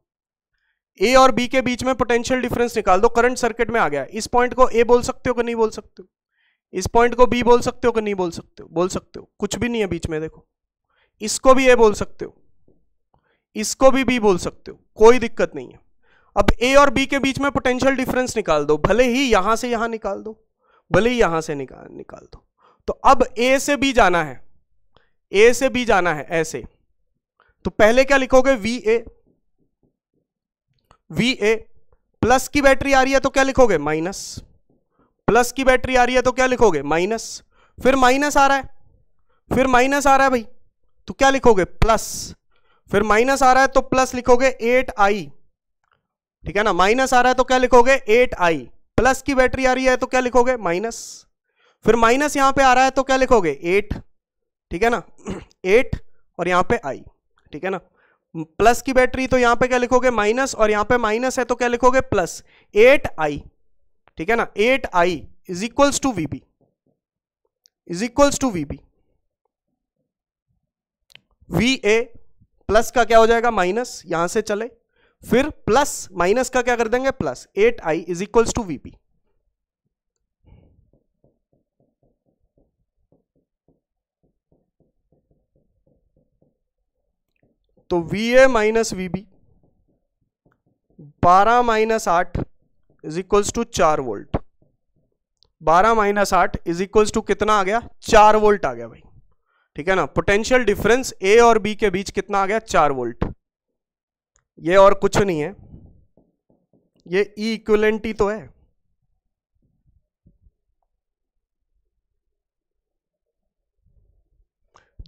ए और बी के बीच में पोटेंशियल डिफरेंस निकाल दो करंट सर्किट में आ गया इस पॉइंट को ए बोल सकते हो कि नहीं बोल सकते हो इस पॉइंट को बी बोल सकते हो कि नहीं बोल सकते हो बोल सकते हो कुछ भी नहीं है बीच में देखो इसको भी ए बोल सकते हो इसको भी बी बोल सकते हो कोई दिक्कत नहीं है अब ए और बी के बीच में पोटेंशियल डिफरेंस निकाल दो भले ही यहां से यहां निकाल दो भले ही यहां से निकाल निकाल दो तो अब ए से बी जाना है ए से बी जाना है ऐसे तो पहले क्या लिखोगे V A V A plus की बैटरी आ रही है तो क्या लिखोगे माइनस प्लस की बैटरी आ रही है तो क्या लिखोगे माइनस फिर माइनस आ रहा है फिर माइनस आ रहा है भाई तो क्या लिखोगे प्लस फिर माइनस आ रहा है तो प्लस लिखोगे एट आई ठीक है ना माइनस आ रहा है तो क्या लिखोगे एट आई प्लस की बैटरी आ रही है तो क्या लिखोगे माइनस फिर माइनस यहां पे आ रहा है तो क्या लिखोगे एट ठीक है ना एट और यहां पे आई ठीक है ना प्लस की बैटरी तो यहां पे क्या लिखोगे माइनस और यहां पे माइनस है तो क्या लिखोगे प्लस एट आई ठीक है ना eight I is equals to VB is equals to VB V A plus का क्या हो जाएगा माइनस यहां से चले फिर प्लस माइनस का क्या कर देंगे plus eight I is equals to VP तो वी ए माइनस वीबी बारह माइनस आठ इज इक्वल्स टू चार वोल्ट बारह माइनस आठ इज इक्वल्स टू कितना आ गया चार वोल्ट आ गया भाई ठीक है ना पोटेंशियल डिफरेंस ए और बी के बीच कितना आ गया चार वोल्ट ये और कुछ नहीं है ये ई इक्वलेंट ही तो है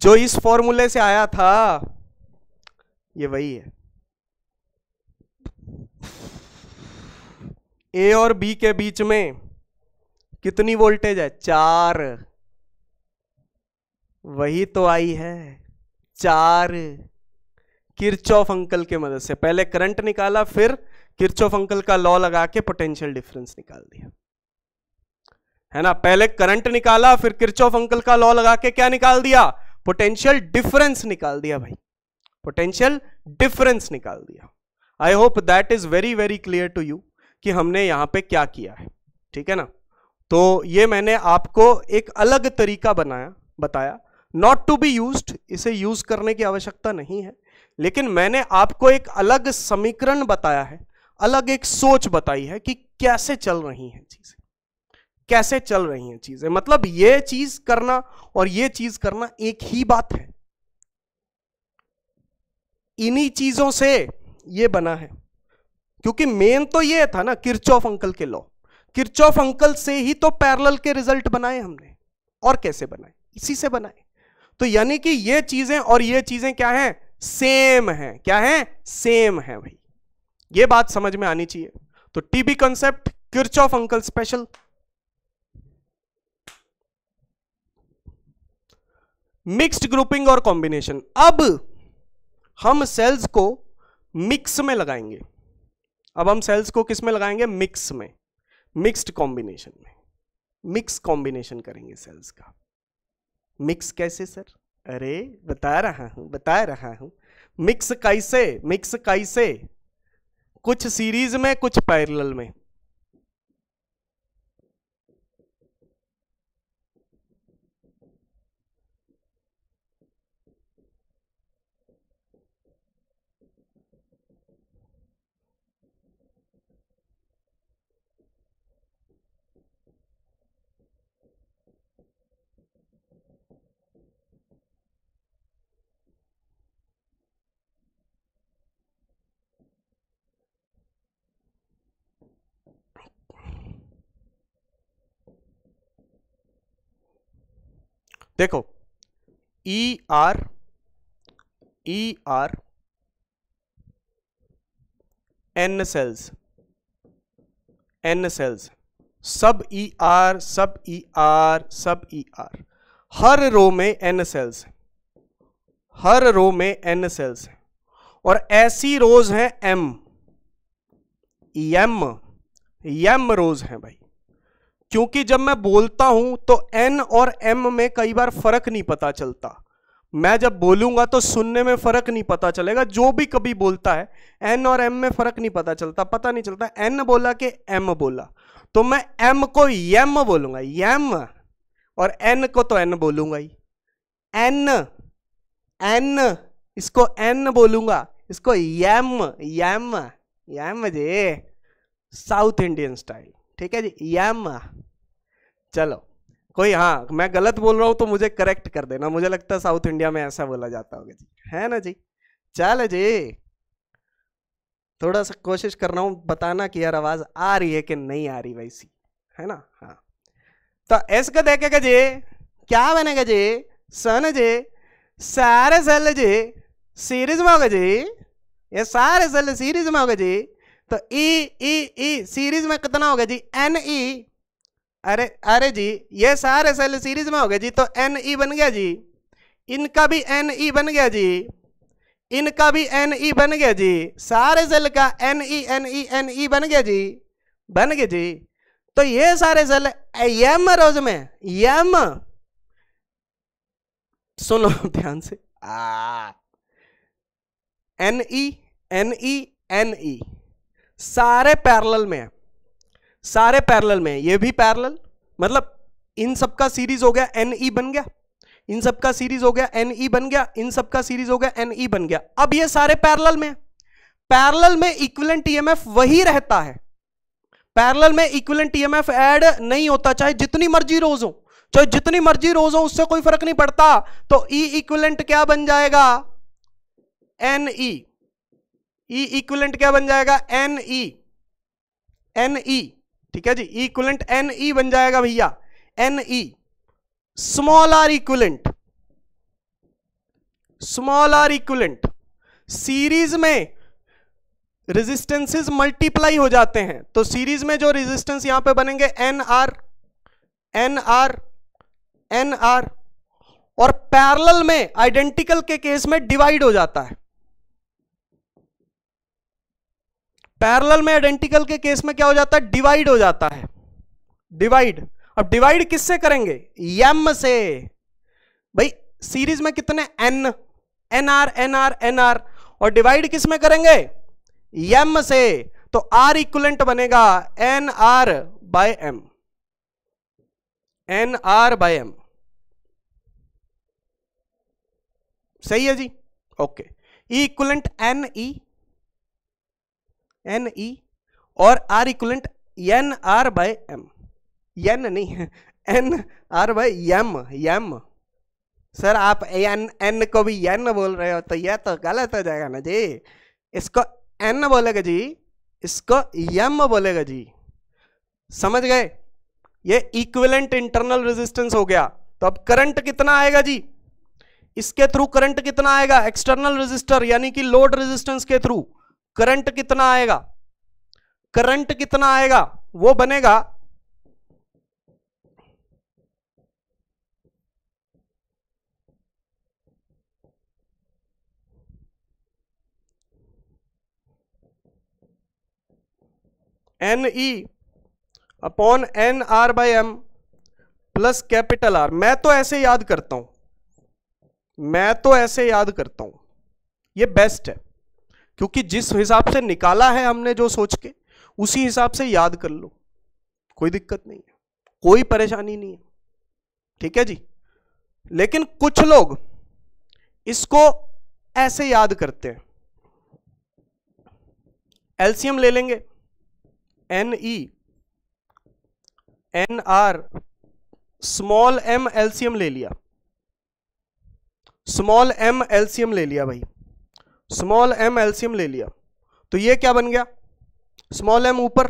जो इस फॉर्मूले से आया था ये वही है ए और बी के बीच में कितनी वोल्टेज है चार वही तो आई है चार किरचौफ अंकल के मदद से पहले करंट निकाला फिर किरचौफ अंकल का लॉ लगा के पोटेंशियल डिफरेंस निकाल दिया है ना पहले करंट निकाला फिर किरचौफ अंकल का लॉ लगा के क्या निकाल दिया पोटेंशियल डिफरेंस निकाल दिया भाई पोटेंशियल डिफरेंस निकाल दिया I hope that is very very clear to you कि हमने यहाँ पे क्या किया है ठीक है ना तो ये मैंने आपको एक अलग तरीका बनाया बताया नॉट टू बी यूज इसे यूज करने की आवश्यकता नहीं है लेकिन मैंने आपको एक अलग समीकरण बताया है अलग एक सोच बताई है कि कैसे चल रही हैं चीजें कैसे चल रही हैं चीजें मतलब ये चीज करना और ये चीज करना एक ही बात है इन्हीं चीजों से ये बना है क्योंकि मेन तो ये था ना किरचॉफ अंकल के लॉ किरचॉफ अंकल से ही तो पैरल के रिजल्ट बनाए हमने और कैसे बनाए इसी से बनाए तो यानी कि ये चीजें और ये चीजें क्या हैं सेम हैं क्या हैं सेम हैं भाई ये बात समझ में आनी चाहिए तो टीबी concept of uncle special mixed grouping और कॉम्बिनेशन अब हम सेल्स को मिक्स में लगाएंगे अब हम सेल्स को किस में लगाएंगे मिक्स में मिक्स्ड कॉम्बिनेशन में मिक्स कॉम्बिनेशन करेंगे सेल्स का मिक्स कैसे सर अरे बता रहा हूँ बता रहा हूँ मिक्स कैसे मिक्स कैसे कुछ सीरीज में कुछ पैरेलल में देखो E R E R N cells N cells सब ई e आर सब ई e आर सब ई e आर हर रो में एन सेल्स हर रो में एन सेल्स हैं और ऐसी रोज हैं एम एम एम रोज हैं भाई क्योंकि जब मैं बोलता हूं तो एन और एम में कई बार फर्क नहीं पता चलता मैं जब बोलूंगा तो सुनने में फर्क नहीं पता चलेगा जो भी कभी बोलता है एन और एम में फर्क नहीं पता चलता पता नहीं चलता एन बोला कि एम बोला तो मैं एम को यम बोलूंगा यम और एन को तो एन बोलूंगा ही एन एन इसको एन बोलूंगा इसको यम यम यम जे साउथ इंडियन स्टाइल ठीक है जी यम चलो कोई हाँ मैं गलत बोल रहा हूँ तो मुझे करेक्ट कर देना मुझे लगता है साउथ इंडिया में ऐसा बोला जाता होगा जी है ना जी चल जी थोड़ा सा कोशिश कर रहा हूँ बताना कि यार आवाज़ आ रही है कि नहीं आ रही वैसी है ना हाँ तो ऐसा देखेगा जी क्या बनेगा जी सन जी सारे सल जी सीरीज में होगा जी ये सारे सल सीरीज में होगा जी तो ई ई ई सीरीज में कितना हो गया जी एन ई e। अरे अरे जी ये सारे सेल सीरीज में हो गए जी तो एन ई e बन गया जी इनका भी एन ई e बन गया जी इनका भी एन ई बन गया जी सारे सेल का N E N E N E बन गया जी बन गया जी तो ये सारे सेल यम रोज में यम सुनो ध्यान से आ N E N E N E सारे पैरेलल में है सारे पैरेलल में है ये भी पैरेलल मतलब इन सब का सीरीज हो गया एन ई e बन गया इन सब का सीरीज हो गया एन ई e बन गया इन सब का सीरीज हो गया एन ई e बन गया अब ये सारे पैरेलल में पैरेलल में इक्विवेलेंट ईएमएफ वही रहता है पैरेलल में इक्विवेलेंट ईएमएफ ऐड नहीं होता चाहे जितनी मर्जी रोज हो चाहे जितनी मर्जी रोज हो उससे कोई फर्क नहीं पड़ता तो ई e क्या बन जाएगा N E E e equivalent क्या बन जाएगा एन ई एन ई ठीक है जी इक्वलेंट एन ई बन जाएगा भैया N E small R equivalent small R equivalent series में रेजिस्टेंसेस मल्टीप्लाई हो जाते हैं तो सीरीज में जो रेजिस्टेंस यहां पे बनेंगे N R N R N R और पैरेलल में आइडेंटिकल के केस में डिवाइड हो जाता है पैरल में आइडेंटिकल के केस में क्या हो जाता है डिवाइड हो जाता है डिवाइड अब डिवाइड किससे करेंगे यम से भाई सीरीज में कितने N N R N R N R और डिवाइड किस में करेंगे यम से तो आर इक्वलेंट बनेगा N R by M N R by M सही है जी okay E equivalent N E N E और R equivalent N R by M N नहीं N R by M M sir आप N N को भी N बोल रहे हो तो यह तो गलत हो जाएगा ना जी इसको एन बोलेगा जी इसको यम बोलेगा जी समझ गए ये इक्विवेलेंट इंटरनल रेजिस्टेंस हो गया तो अब करंट कितना आएगा जी इसके थ्रू करंट कितना आएगा एक्सटर्नल रेजिस्टर यानी कि लोड रेजिस्टेंस के थ्रू करंट कितना आएगा करंट कितना आएगा वो बनेगा N E upon N R by M plus capital R मैं तो ऐसे याद करता हूं मैं तो ऐसे याद करता हूं ये बेस्ट है क्योंकि जिस हिसाब से निकाला है हमने जो सोच के उसी हिसाब से याद कर लो कोई दिक्कत नहीं है कोई परेशानी नहीं है ठीक है जी लेकिन कुछ लोग इसको ऐसे याद करते हैं एल्सियम ले लेंगे N E N R small M एल्सियम ले लिया स्मॉल एम एल्सियम ले लिया भाई स्मॉल एम एल्सियम ले लिया तो ये क्या बन गया स्मॉल एम ऊपर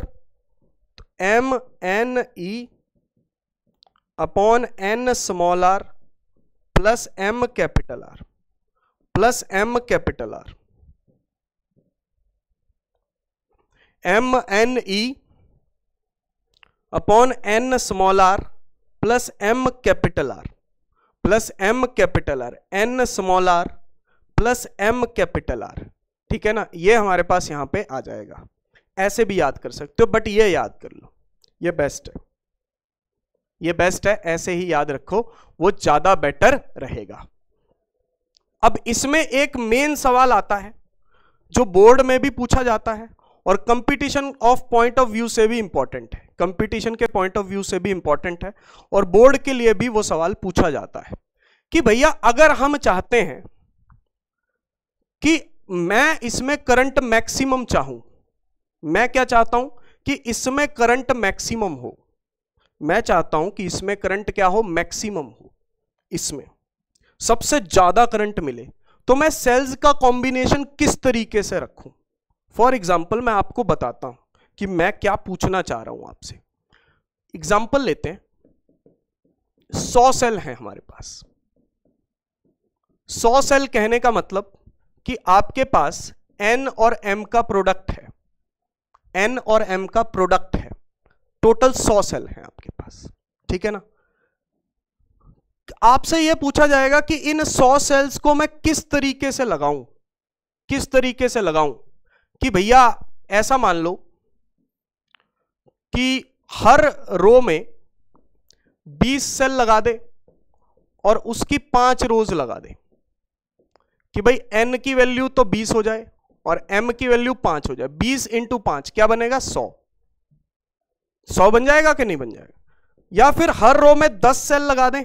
M N E upon N small R plus M capital R plus M capital R M N E upon N small R plus M capital R plus M capital R N small R plus M capital R ठीक है ना ये हमारे पास यहाँ पे आ जाएगा ऐसे भी याद कर सकते हो बट ये याद कर लो ये बेस्ट है ये बेस्ट है ऐसे ही याद रखो वो ज़्यादा बेटर रहेगा अब इसमें एक मेन सवाल आता है जो बोर्ड में भी पूछा जाता है और competition of point of view से भी इंपॉर्टेंट है कंपटीशन के पॉइंट ऑफ व्यू से भी इंपॉर्टेंट है और बोर्ड के लिए भी वो सवाल पूछा जाता है कि भैया अगर हम चाहते हैं कि मैं इसमें करंट मैक्सिमम चाहूं मैं क्या चाहता हूं कि इसमें करंट मैक्सिमम हो मैं चाहता हूं कि इसमें करंट क्या हो मैक्सिमम हो इसमें सबसे ज्यादा करंट मिले तो मैं सेल्स का कॉम्बिनेशन किस तरीके से रखूं फॉर एग्जाम्पल मैं आपको बताता हूं कि मैं क्या पूछना चाह रहा हूं आपसे एग्जाम्पल लेते हैं सौ सेल है हमारे पास सौ सेल कहने का मतलब कि आपके पास एन और एम का प्रोडक्ट है एन और एम का प्रोडक्ट है टोटल सौ सेल है आपके पास ठीक है ना आपसे यह पूछा जाएगा कि इन सौ सेल्स को मैं किस तरीके से लगाऊं किस तरीके से लगाऊं कि भैया ऐसा मान लो कि हर रो में 20 सेल लगा दे और उसकी पांच रोज लगा दे कि भाई एन की वैल्यू तो बीस हो जाए और एम की वैल्यू पांच हो जाए बीस इंटू पांच क्या बनेगा सौ सौ बन जाएगा कि नहीं बन जाएगा या फिर हर रो में दस सेल लगा दें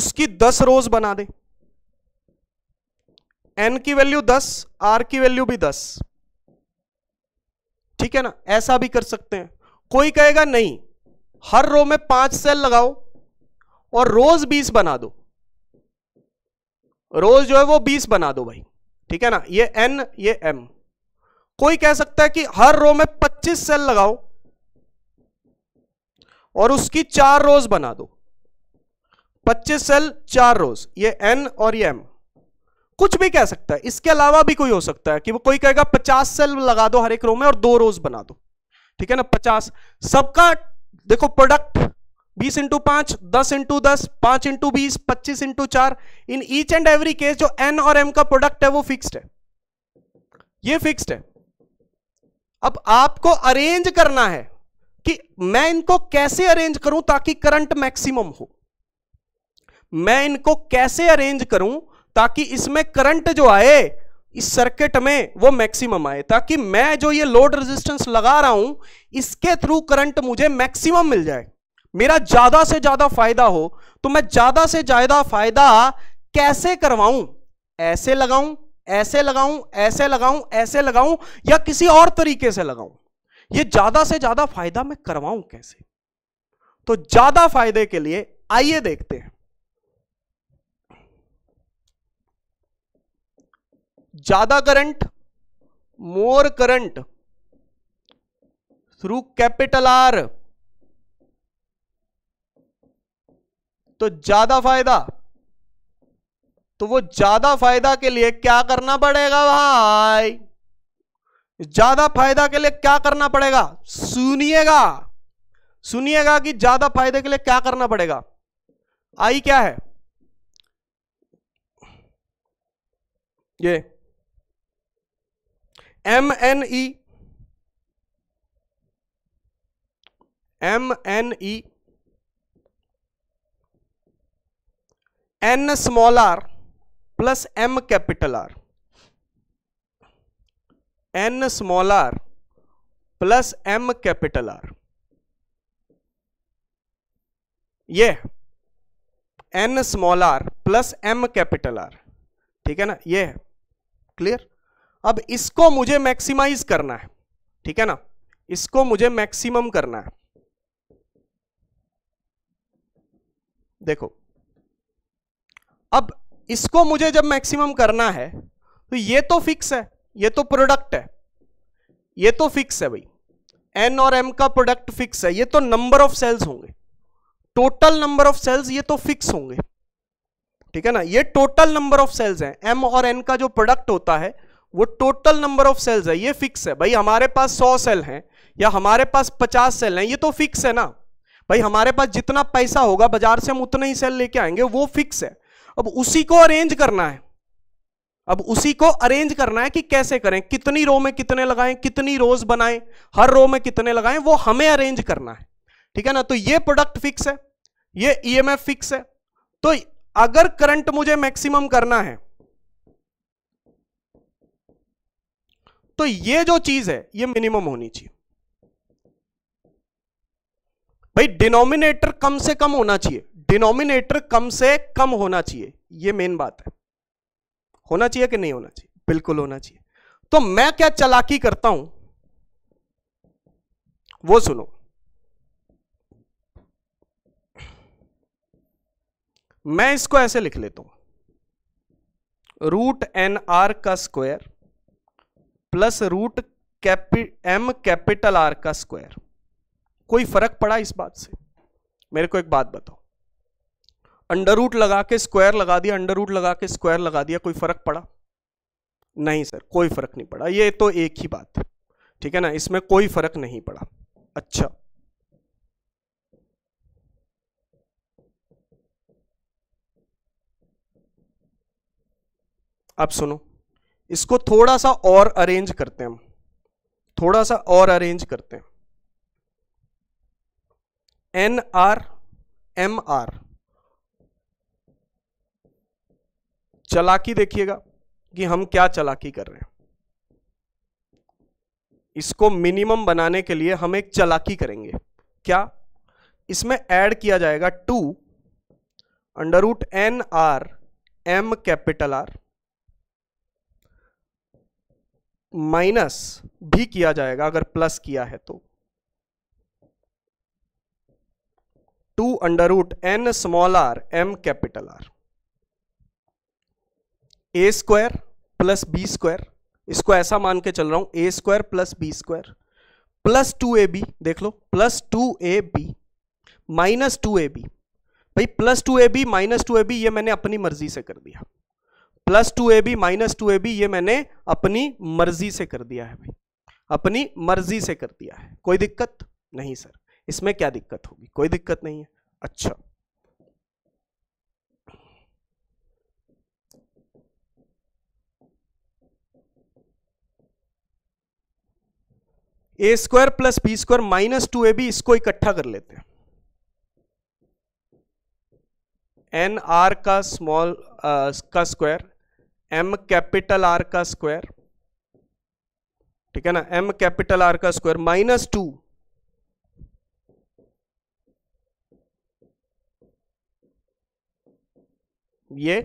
उसकी दस रोज बना दें एन की वैल्यू दस आर की वैल्यू भी दस ठीक है ना ऐसा भी कर सकते हैं कोई कहेगा नहीं हर रो में पांच सेल लगाओ और रोज बीस बना दो रोज जो है वो बीस बना दो भाई ठीक है ना ये एन ये एम कोई कह सकता है कि हर रो में पच्चीस सेल लगाओ और उसकी चार रोज बना दो पच्चीस सेल चार रोज ये एन और ये एम कुछ भी कह सकता है इसके अलावा भी कोई हो सकता है कि वो कोई कहेगा पचास सेल लगा दो हर एक रो में और दो रोज बना दो ठीक है ना पचास सबका देखो प्रोडक्ट बीस इंटू पांच दस इंटू दस पांच इंटू बीस पच्चीस इंटू चार in each and every case जो एन और एम का प्रोडक्ट है वो फिक्स्ड है ये फिक्स्ड है अब आपको अरेंज करना है कि मैं इनको कैसे अरेंज करूं ताकि करंट मैक्सिमम हो मैं इनको कैसे अरेंज करूं ताकि इसमें करंट जो आए इस सर्किट में वो मैक्सिमम आए ताकि मैं जो ये लोड रेजिस्टेंस लगा रहा हूं इसके थ्रू करंट मुझे मैक्सिमम मिल जाए मेरा ज्यादा से ज्यादा फायदा हो तो मैं ज्यादा से ज्यादा फायदा कैसे करवाऊं ऐसे लगाऊं ऐसे लगाऊं ऐसे लगाऊं ऐसे लगाऊं या किसी और तरीके से लगाऊं ये ज्यादा से ज्यादा फायदा मैं करवाऊं कैसे तो ज्यादा फायदे के लिए आइए देखते हैं ज्यादा current more current through capital R तो ज्यादा फायदा तो वो ज्यादा फायदा के लिए क्या करना पड़ेगा भाई ज्यादा फायदा के लिए क्या करना पड़ेगा सुनिएगा सुनिएगा कि ज्यादा फायदे के लिए क्या करना पड़ेगा आई क्या है ये M N E M N E N small R plus M capital R N small R plus M capital R ये N small R plus M capital R ठीक है ना ये क्लियर अब इसको मुझे मैक्सिमाइज करना है ठीक है ना इसको मुझे मैक्सिमम करना है देखो अब इसको मुझे जब मैक्सिमम करना है तो ये तो फिक्स है ये तो प्रोडक्ट है ये तो फिक्स है भाई एन और एम का प्रोडक्ट फिक्स है ये तो नंबर ऑफ सेल्स होंगे टोटल नंबर ऑफ सेल्स ये तो फिक्स होंगे ठीक है ना ये टोटल नंबर ऑफ सेल्स हैं एम और एन का जो प्रोडक्ट होता है वो टोटल नंबर ऑफ सेल्स है ये फिक्स है भाई हमारे पास सौ सेल हैं या हमारे पास पचास सेल हैं ये तो फिक्स है ना भाई हमारे पास जितना पैसा होगा बाजार से हम उतना ही सेल लेके आएंगे वो फिक्स है अब उसी को अरेंज करना है अब उसी को अरेंज करना है कि कैसे करें कितनी रो में कितने लगाएं कितनी रोज बनाएं हर रो में कितने लगाएं वो हमें अरेंज करना है ठीक है ना तो ये प्रोडक्ट फिक्स है ये ईएमएफ e फिक्स है तो अगर करंट मुझे मैक्सिमम करना है तो ये जो चीज है ये मिनिमम होनी चाहिए भाई डिनोमिनेटर कम से कम होना चाहिए डिनोमिनेटर कम से कम होना चाहिए ये मेन बात है होना चाहिए कि नहीं होना चाहिए बिल्कुल होना चाहिए तो मैं क्या चलाकी करता हूं वो सुनो मैं इसको ऐसे लिख लेता हूं रूट एन आर का स्क्वायर प्लस रूट कैपि एम कैपिटल आर का स्क्वायर कोई फर्क पड़ा इस बात से मेरे को एक बात बताओ अंडर रूट लगा के स्क्वायर लगा दिया अंडर रूट लगा के स्क्वायर लगा दिया कोई फर्क पड़ा नहीं सर कोई फर्क नहीं पड़ा ये तो एक ही बात है ठीक है ना इसमें कोई फर्क नहीं पड़ा अच्छा अब सुनो इसको थोड़ा सा और अरेंज करते हैं हम थोड़ा सा और अरेंज करते हैं एन आर एम आर चलाकी देखिएगा कि हम क्या चलाकी कर रहे हैं इसको मिनिमम बनाने के लिए हम एक चलाकी करेंगे क्या इसमें ऐड किया जाएगा two under root N R M capital R minus भी किया जाएगा अगर प्लस किया है तो two under root N small R M capital R A square plus B square इसको ऐसा मान के चल रहा हूं A square plus B square plus two A B देख लो plus two A B minus two A B भाई plus two A B minus two A B ये मैंने अपनी मर्जी से कर दिया plus two A B minus two A B ये मैंने अपनी मर्जी से कर दिया है भाई अपनी मर्जी से कर दिया है कोई दिक्कत नहीं सर इसमें क्या दिक्कत होगी कोई दिक्कत नहीं है अच्छा A square plus B square minus two A B इसको इकट्ठा कर लेते हैं एन आर का स्मॉल का स्क्वायर एम कैपिटल आर का स्क्वायर ठीक है ना एम कैपिटल आर का स्क्वायर माइनस टू ये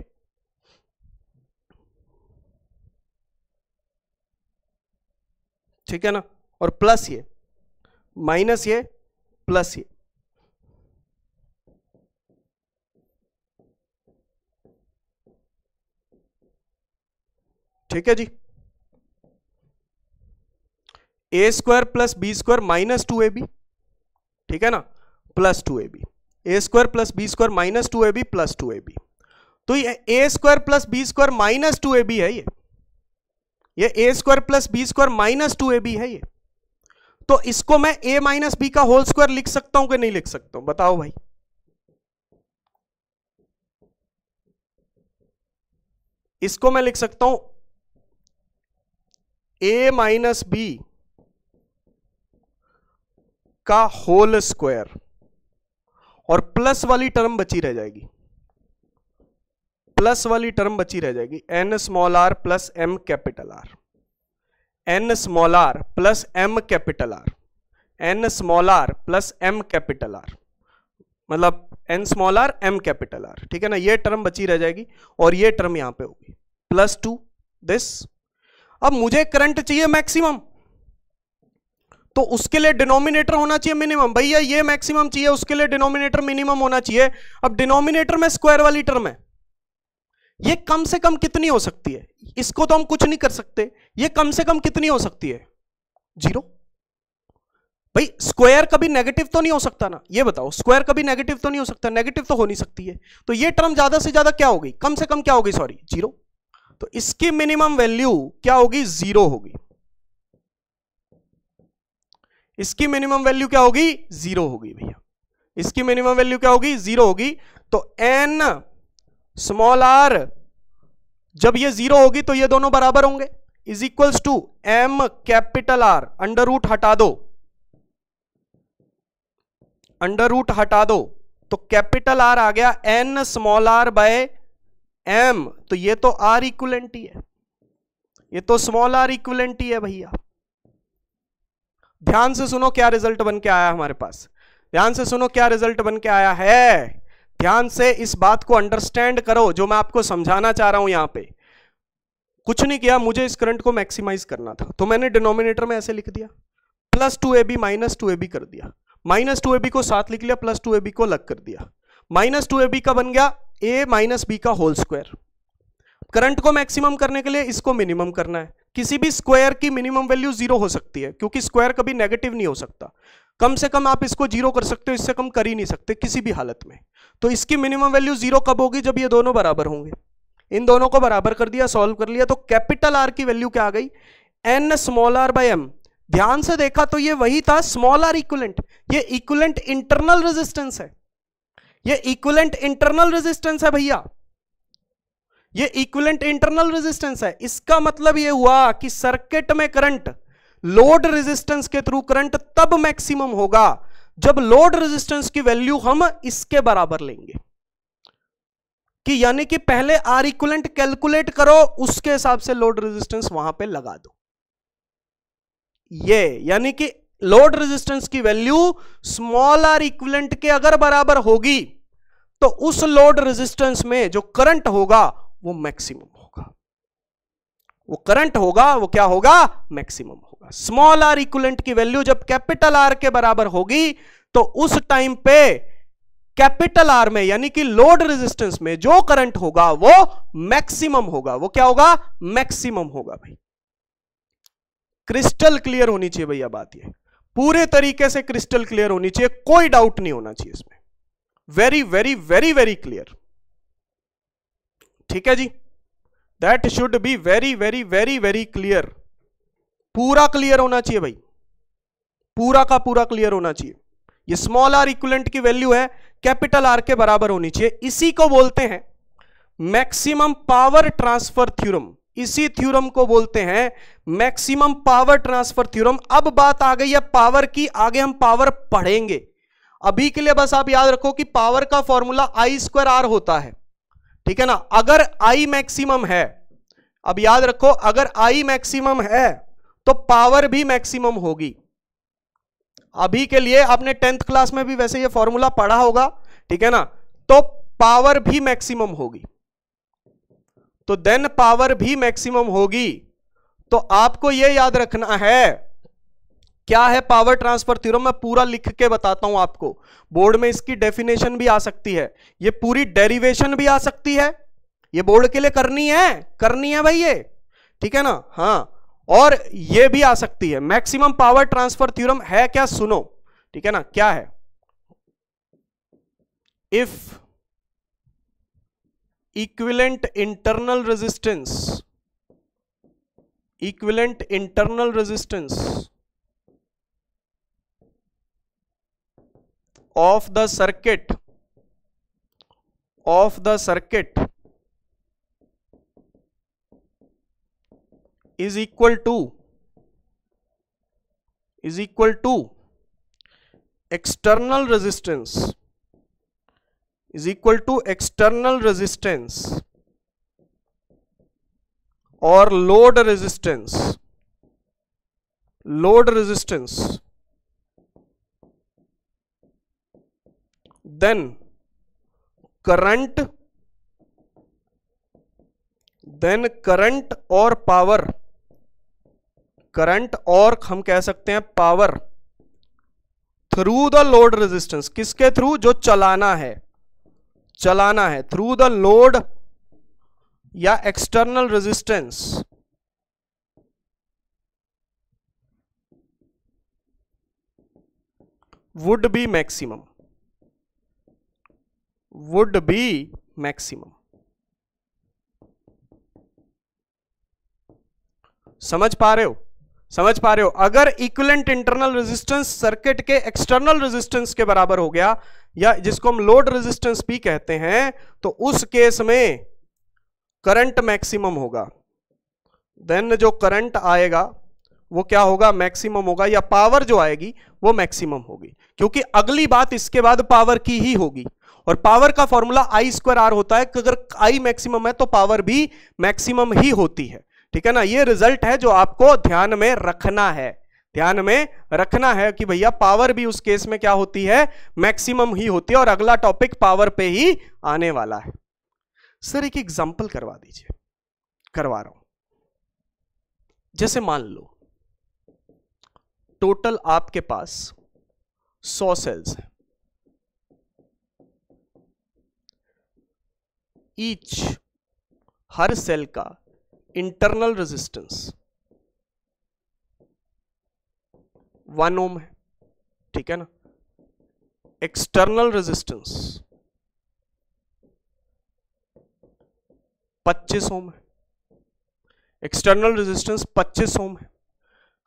ठीक है ना और प्लस ये माइनस ये प्लस ये ठीक है जी A square plus B square minus two A B ठीक है ना plus two A B A square plus B square minus two A B plus two A B तो ये A square plus B square minus two A B है ये ये A square plus B square minus two A B है ये तो इसको मैं ए माइनस बी का होल स्क्वायर लिख सकता हूं कि नहीं लिख सकता हूं बताओ भाई इसको मैं लिख सकता हूं ए माइनस बी का होल स्क्वायर और प्लस वाली टर्म बची रह जाएगी प्लस वाली टर्म बची रह जाएगी N small R plus M capital R N small R plus M capital R N small R plus M capital R मतलब N small R M capital R ठीक है ना ये टर्म बची रह जाएगी और ये टर्म यहां पे होगी प्लस टू दिस अब मुझे करंट चाहिए मैक्सिमम तो उसके लिए डिनोमिनेटर होना चाहिए मिनिमम भैया ये मैक्सिमम चाहिए उसके लिए डिनोमिनेटर मिनिमम होना चाहिए अब डिनोमिनेटर में स्क्वायर वाली टर्म है ये कम से कम कितनी हो सकती है इसको तो हम कुछ नहीं कर सकते ये कम से कम कितनी हो सकती है जीरो भाई स्क्वायर कभी नेगेटिव तो नहीं हो सकता ना ये बताओ स्क्वायर कभी नेगेटिव तो नहीं हो सकता नेगेटिव तो हो नहीं सकती है तो ये टर्म ज्यादा से ज्यादा क्या होगी कम से कम क्या होगी सॉरी जीरो तो इसकी मिनिमम वैल्यू क्या होगी जीरो होगी इसकी मिनिमम वैल्यू क्या होगी जीरो होगी भैया इसकी मिनिमम वैल्यू क्या होगी जीरो होगी तो एन स्मॉल आर जब ये जीरो होगी तो ये दोनों बराबर होंगे is equals to M capital R under root हटा दो अंडर रूट हटा दो तो कैपिटल आर आ गया N small R by M तो ये तो आर इक्वलेंट ही है ये तो स्मॉल आर इक्वलेंट ही है भैया ध्यान से सुनो क्या रिजल्ट बन के आया हमारे पास ध्यान से सुनो क्या रिजल्ट बन के आया है ध्यान से इस बात को अंडरस्टैंड करो जो मैं आपको समझाना चाह रहा हूं यहां पे कुछ नहीं किया मुझे इस करंट को मैक्सिमाइज करना था तो मैंने डिनोमिनेटर में ऐसे लिख दिया plus two A B minus two A B कर दिया माइनस टू ए बी को साथ लिख लिया प्लस टू ए बी को अलग कर दिया माइनस टू ए बी का बन गया ए माइनस बी का होल स्क्वायर करंट को मैक्सिमम करने के लिए इसको मिनिमम करना है किसी भी स्क्वायर की मिनिमम वैल्यू जीरो हो सकती है क्योंकि स्क्वायर कभी नेगेटिव नहीं हो सकता कम से कम आप इसको जीरो कर सकते हो इससे कम कर ही नहीं सकते किसी भी हालत में तो इसकी मिनिमम वैल्यू जीरो कब होगी जब ये दोनों बराबर होंगे इन दोनों को बराबर कर दिया सॉल्व कर लिया तो कैपिटल आर की वैल्यू क्या आ गई N small R by M ध्यान से देखा तो ये वही था स्मॉल आर इक्वलेंट ये इक्वलेंट इंटरनल रेजिस्टेंस है ये इक्वलेंट इंटरनल रेजिस्टेंस है भैया ये इक्वलेंट इंटरनल रेजिस्टेंस है इसका मतलब ये हुआ कि सर्किट में करंट लोड रेजिस्टेंस के थ्रू करंट तब मैक्सिमम होगा जब लोड रेजिस्टेंस की वैल्यू हम इसके बराबर लेंगे कि यानी कि पहले आर इक्वलेंट कैलकुलेट करो उसके हिसाब से लोड रेजिस्टेंस वहां पे लगा दो ये यानी कि लोड रेजिस्टेंस की वैल्यू स्मॉल आर इक्वलेंट के अगर बराबर होगी तो उस लोड रेजिस्टेंस में जो करंट होगा वो मैक्सिमम वो करंट होगा वो क्या होगा मैक्सिमम होगा स्मॉल आर इक्वलेंट की वैल्यू जब कैपिटल आर के बराबर होगी तो उस टाइम पे कैपिटल आर में यानी कि लोड रेजिस्टेंस में जो करंट होगा वो मैक्सिमम होगा वो क्या होगा मैक्सिमम होगा भाई क्रिस्टल क्लियर होनी चाहिए भैया बात ये पूरे तरीके से क्रिस्टल क्लियर होनी चाहिए कोई डाउट नहीं होना चाहिए इसमें very very very very clear ठीक है जी that should be very very very very clear पूरा क्लियर होना चाहिए भाई पूरा का पूरा क्लियर होना चाहिए ये स्मॉल आर इक्वलेंट की वैल्यू है कैपिटल आर के बराबर होनी चाहिए इसी को बोलते हैं मैक्सिमम पावर ट्रांसफर थ्योरम इसी थ्योरम को बोलते हैं मैक्सिमम पावर ट्रांसफर थ्योरम अब बात आ गई है पावर की आगे हम पावर पढ़ेंगे अभी के लिए बस आप याद रखो कि पावर का फॉर्मूला आई स्क्वायर आर होता है ठीक है ना अगर आई मैक्सिमम है अब याद रखो अगर आई मैक्सिमम है तो पावर भी मैक्सिमम होगी अभी के लिए आपने टेंथ क्लास में भी वैसे ये फॉर्मूला पढ़ा होगा ठीक है ना तो पावर भी मैक्सिमम होगी तो देन पावर भी मैक्सिमम होगी तो आपको यह याद रखना है क्या है पावर ट्रांसफर थ्योरम मैं पूरा लिख के बताता हूं आपको बोर्ड में इसकी डेफिनेशन भी आ सकती है ये पूरी डेरिवेशन भी आ सकती है ये बोर्ड के लिए करनी है करनी है भाई ये ठीक है ना हाँ और ये भी आ सकती है मैक्सिमम पावर ट्रांसफर थ्योरम है क्या सुनो ठीक है ना क्या है if equivalent internal resistance equivalent internal resistance of the circuit of the circuit is equal to is equal to external resistance is equal to external resistance or load resistance load resistance then current then current और power current और हम कह सकते हैं power through the load resistance किसके through जो चलाना है चलाना है थ्रू द लोड या external resistance would be maximum would be maximum समझ पा रहे हो समझ पा रहे हो अगर इक्वलेंट इंटरनल रेजिस्टेंस सर्किट के एक्सटर्नल रेजिस्टेंस के बराबर हो गया या जिसको हम लोड रेजिस्टेंस भी कहते हैं तो उस केस में करंट मैक्सिमम होगा देन जो करंट आएगा वो क्या होगा मैक्सिमम होगा या पावर जो आएगी वो मैक्सिमम होगी क्योंकि अगली बात इसके बाद पावर की ही होगी और पावर का फॉर्मूला आई स्क्वायर आर होता है अगर आई मैक्सिमम है तो पावर भी मैक्सिमम ही होती है ठीक है ना ये रिजल्ट है जो आपको ध्यान में रखना है ध्यान में रखना है कि भैया पावर भी उस केस में क्या होती है मैक्सिमम ही होती है और अगला टॉपिक पावर पे ही आने वाला है सर एक एग्जांपल करवा दीजिए करवा रहा हूं जैसे मान लो टोटल आपके पास सौ सेल्स हैं ईच हर सेल का इंटरनल रेजिस्टेंस वन ओम है ठीक है ना एक्सटर्नल रेजिस्टेंस 25 ओम है एक्सटर्नल रेजिस्टेंस 25 ओम है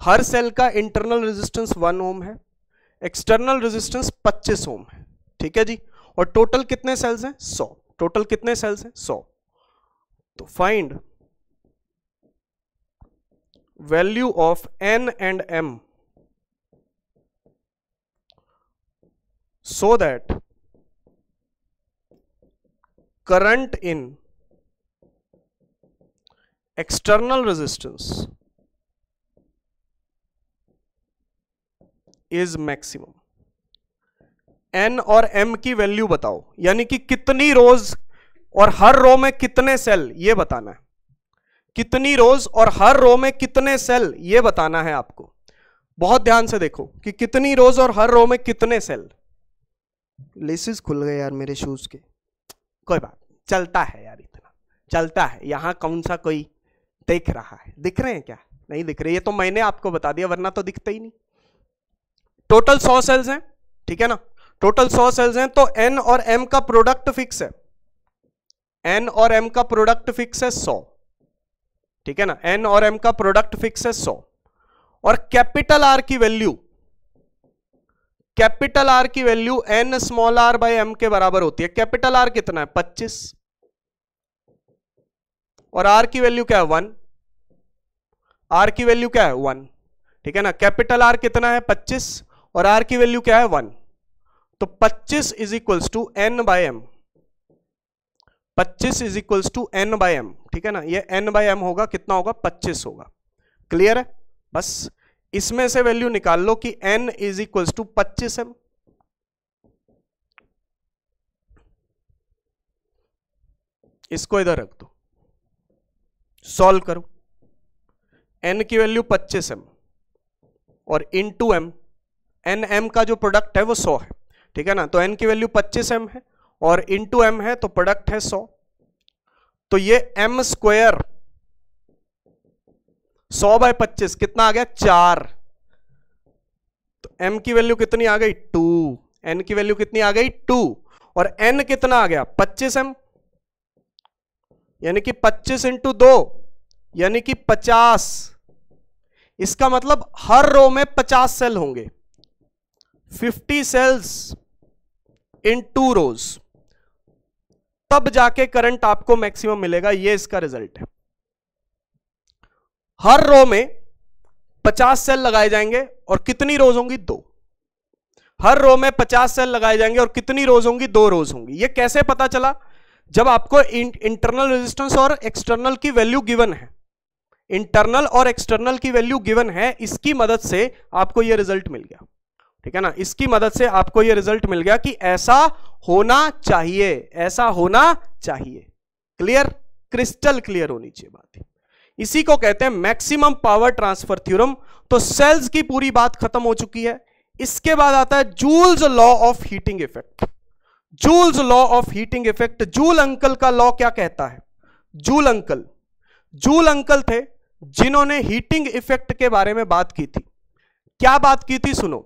हर सेल का इंटरनल रेजिस्टेंस 1 ओम है एक्सटर्नल रेजिस्टेंस 25 ओम है ठीक है जी और टोटल कितने सेल्स हैं टोटल कितने सेल्स हैं सौ तो find value of N and M so that current in external resistance is maximum N और एम की वैल्यू बताओ यानी कि कितनी रोज और हर रो में कितने सेल ये बताना है कितनी रोज और हर रो में कितने सेल ये बताना है आपको बहुत ध्यान से देखो कि कितनी रोज और हर रो में कितने सेल लेसिस खुल गए यार मेरे शूज के कोई बात चलता है यार इतना चलता है यहां कौन सा कोई देख रहा है दिख रहे हैं क्या नहीं दिख रहे ये तो मैंने आपको बता दिया वरना तो दिखते ही नहीं टोटल सौ सेल्स हैं ठीक है ना टोटल सौ सेल्स हैं तो एन और एम का प्रोडक्ट फिक्स है एन और एम का प्रोडक्ट फिक्स है सौ ठीक है ना एन और एम का प्रोडक्ट फिक्स है सौ और कैपिटल आर की वैल्यू कैपिटल आर की value N small R by M के बराबर होती है कैपिटल आर कितना है पच्चीस और आर की वैल्यू क्या है वन आर की वैल्यू क्या है वन ठीक है ना कैपिटल आर कितना है पच्चीस और आर की वैल्यू क्या है वन तो 25 is equals to N by M पच्चीस is equals to N by M ठीक है ना ये एन बाय एम होगा कितना होगा पच्चीस होगा क्लियर है बस इसमें से वैल्यू निकाल लो कि एन इज इक्वल्स टू पच्चीस एम इसको इधर रख दो सॉल्व करो एन की वैल्यू पच्चीस एम और into M N M का जो प्रोडक्ट है वो सौ है ठीक है ना तो एन की वैल्यू पच्चीस एम है और इन टू एम है तो प्रोडक्ट है सौ तो ये एम स्क्वेयर सौ बाय पच्चीस कितना आ गया चार तो एम की वैल्यू कितनी आ गई टू एन की वैल्यू कितनी आ गई टू और एन कितना आ गया पच्चीस एम यानी कि पच्चीस इंटू दो यानी कि पचास इसका मतलब हर रो में पचास सेल होंगे fifty cells in two rows तब जाके करंट आपको मैक्सिमम मिलेगा ये इसका रिजल्ट है हर रो में 50 सेल लगाए जाएंगे और कितनी रोज होंगी दो हर रो में 50 सेल लगाए जाएंगे और कितनी रोज होंगी दो रोज होंगी ये कैसे पता चला जब आपको इंटरनल रेजिस्टेंस और एक्सटर्नल की वैल्यू गिवन है इंटरनल और एक्सटर्नल की वैल्यू गिवन है इसकी मदद से आपको यह रिजल्ट मिल गया ठीक है ना इसकी मदद से आपको ये रिजल्ट मिल गया कि ऐसा होना चाहिए ऐसा होना चाहिए क्लियर क्रिस्टल क्लियर होनी चाहिए बात इसी को कहते हैं मैक्सिमम पावर ट्रांसफर थ्योरम तो सेल्स की पूरी बात खत्म हो चुकी है इसके बाद आता है Joule's law of heating effect Joule's law of heating effect Joule uncle का लॉ क्या कहता है जूल अंकल जूल अंकल थे जिन्होंने हीटिंग इफेक्ट के बारे में बात की थी क्या बात की थी सुनो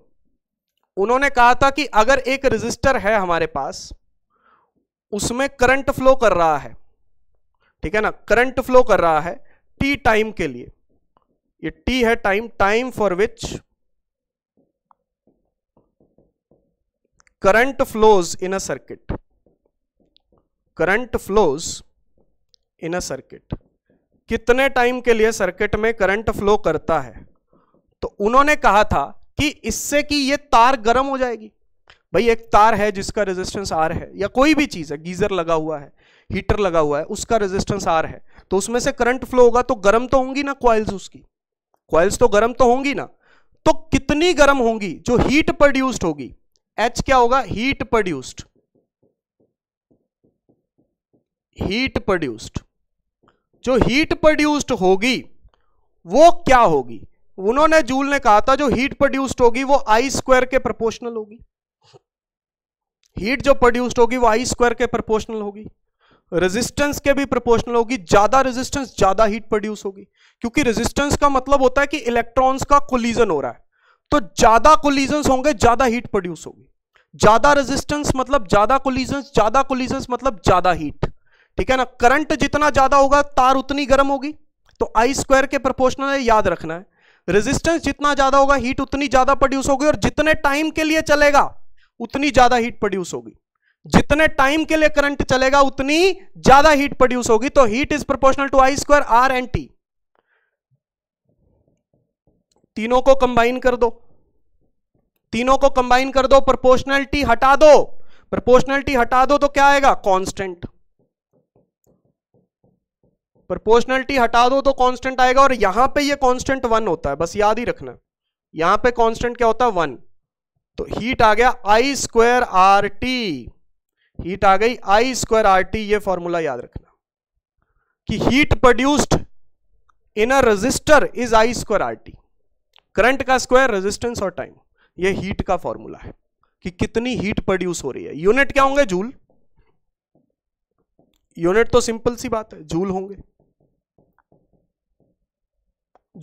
उन्होंने कहा था कि अगर एक रजिस्टर है हमारे पास उसमें करंट फ्लो कर रहा है ठीक है ना करंट फ्लो कर रहा है टी टाइम के लिए ये टी है time time for which current flows in a circuit current flows in a circuit कितने टाइम के लिए सर्किट में करंट फ्लो करता है तो उन्होंने कहा था कि इससे कि ये तार गर्म हो जाएगी भाई एक तार है जिसका रेजिस्टेंस आर है या कोई भी चीज़ है गीजर लगा हुआ है हीटर लगा हुआ है उसका रेजिस्टेंस आर है तो उसमें से करंट फ्लो होगा तो गर्म तो होंगी ना क्वाइल्स उसकी क्वाइल्स तो गर्म तो होंगी ना तो कितनी गर्म होंगी जो हीट प्रोड्यूस्ड होगी एच क्या होगा हीट प्रोड्यूस्ड हीट प्रोड्यूस्ड जो हीट प्रोड्यूस्ड होगी वो क्या होगी उन्होंने जूल ने कहा था जो हीट प्रोड्यूस्ड होगी वो आई स्क्वायर के प्रोपोर्शनल होगी हीट जो प्रोड्यूस्ड होगी वो आई स्क्वायर के प्रोपोर्शनल होगी रेजिस्टेंस के भी प्रोपोर्शनल होगी ज्यादा रेजिस्टेंस ज्यादा हीट प्रोड्यूस होगी क्योंकि रेजिस्टेंस का मतलब होता है कि इलेक्ट्रॉन्स का कोलिजन हो रहा है तो ज्यादा कोलिजन होंगे ज्यादा हीट प्रोड्यूस होगी ज्यादा रेजिस्टेंस मतलब ज्यादा कोलिजन ज्यादा कोलिजन मतलब ज्यादा हीट ठीक है ना करंट जितना ज्यादा होगा तार उतनी गर्म होगी तो आई स्क्वायर के प्रोपोर्शनल है याद रखना है रेजिस्टेंस जितना ज्यादा होगा हीट उतनी ज्यादा प्रोड्यूस होगी और जितने टाइम के लिए चलेगा उतनी ज्यादा हीट प्रोड्यूस होगी जितने टाइम के लिए करंट चलेगा उतनी ज्यादा हीट प्रोड्यूस होगी तो heat is proportional to I square R and T तीनों को कंबाइन कर दो तीनों को कंबाइन कर दो प्रोपोर्शनलिटी हटा दो प्रोपोर्शनलिटी हटा दो तो क्या आएगा कांस्टेंट प्रोपोर्शनलिटी हटा दो तो कांस्टेंट आएगा और यहां पे ये कांस्टेंट वन होता है बस याद ही रखना यहां पे कांस्टेंट क्या होता है वन तो हीट आ गया I square R T heat आ गई आई स्क्वायर आर टी ये फॉर्मूला याद रखना कि heat produced in a resistor is I square R T current का स्क्वायर रेजिस्टेंस और टाइम ये हीट का फॉर्मूला है कि कितनी हीट प्रोड्यूस हो रही है यूनिट क्या होंगे जूल यूनिट तो सिंपल सी बात है जूल होंगे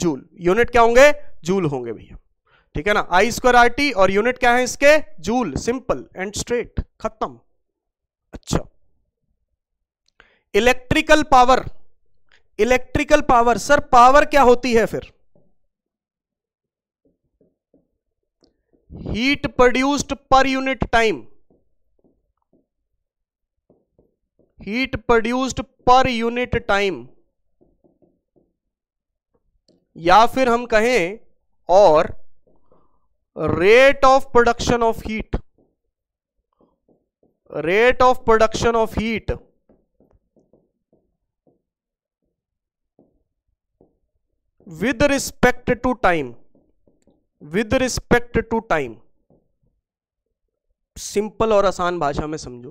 जूल यूनिट क्या होंगे जूल होंगे भैया ठीक है ना आई स्क्वायर आर टी और यूनिट क्या है इसके जूल सिंपल एंड स्ट्रेट खत्म अच्छा electrical power electrical power sir power क्या होती है फिर heat produced per unit time heat produced per unit time या फिर हम कहें और rate of production of heat rate of production of heat with respect to time with respect to time simple और आसान भाषा में समझो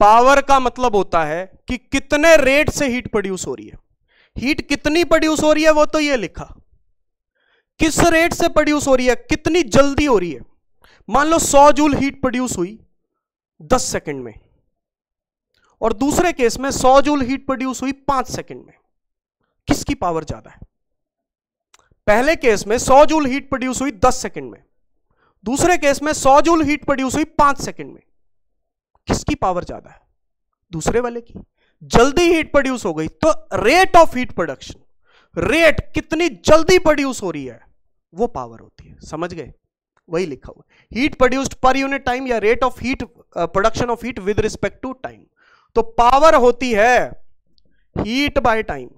पावर का मतलब होता है कि कितने रेट से हीट प्रोड्यूस हो रही है हीट कितनी प्रोड्यूस हो रही है वो तो ये लिखा किस रेट से प्रोड्यूस हो रही है कितनी जल्दी हो रही है मान लो 100 जूल हीट प्रोड्यूस हुई 10 सेकंड में और दूसरे केस में 100 जूल हीट प्रोड्यूस हुई 5 सेकंड में किसकी पावर ज्यादा है पहले केस में 100 जूल हीट प्रोड्यूस हुई 10 सेकंड में दूसरे केस में 100 जूल हीट प्रोड्यूस हुई 5 सेकंड में किसकी पावर ज्यादा है दूसरे वाले की जल्दी हीट प्रोड्यूस हो गई तो rate of heat production rate कितनी जल्दी प्रोड्यूस हो रही है वो पावर होती है समझ गए वही लिखा हुआ heat produced per unit time या rate of heat production of heat with respect to time तो पावर होती है हीट बाय टाइम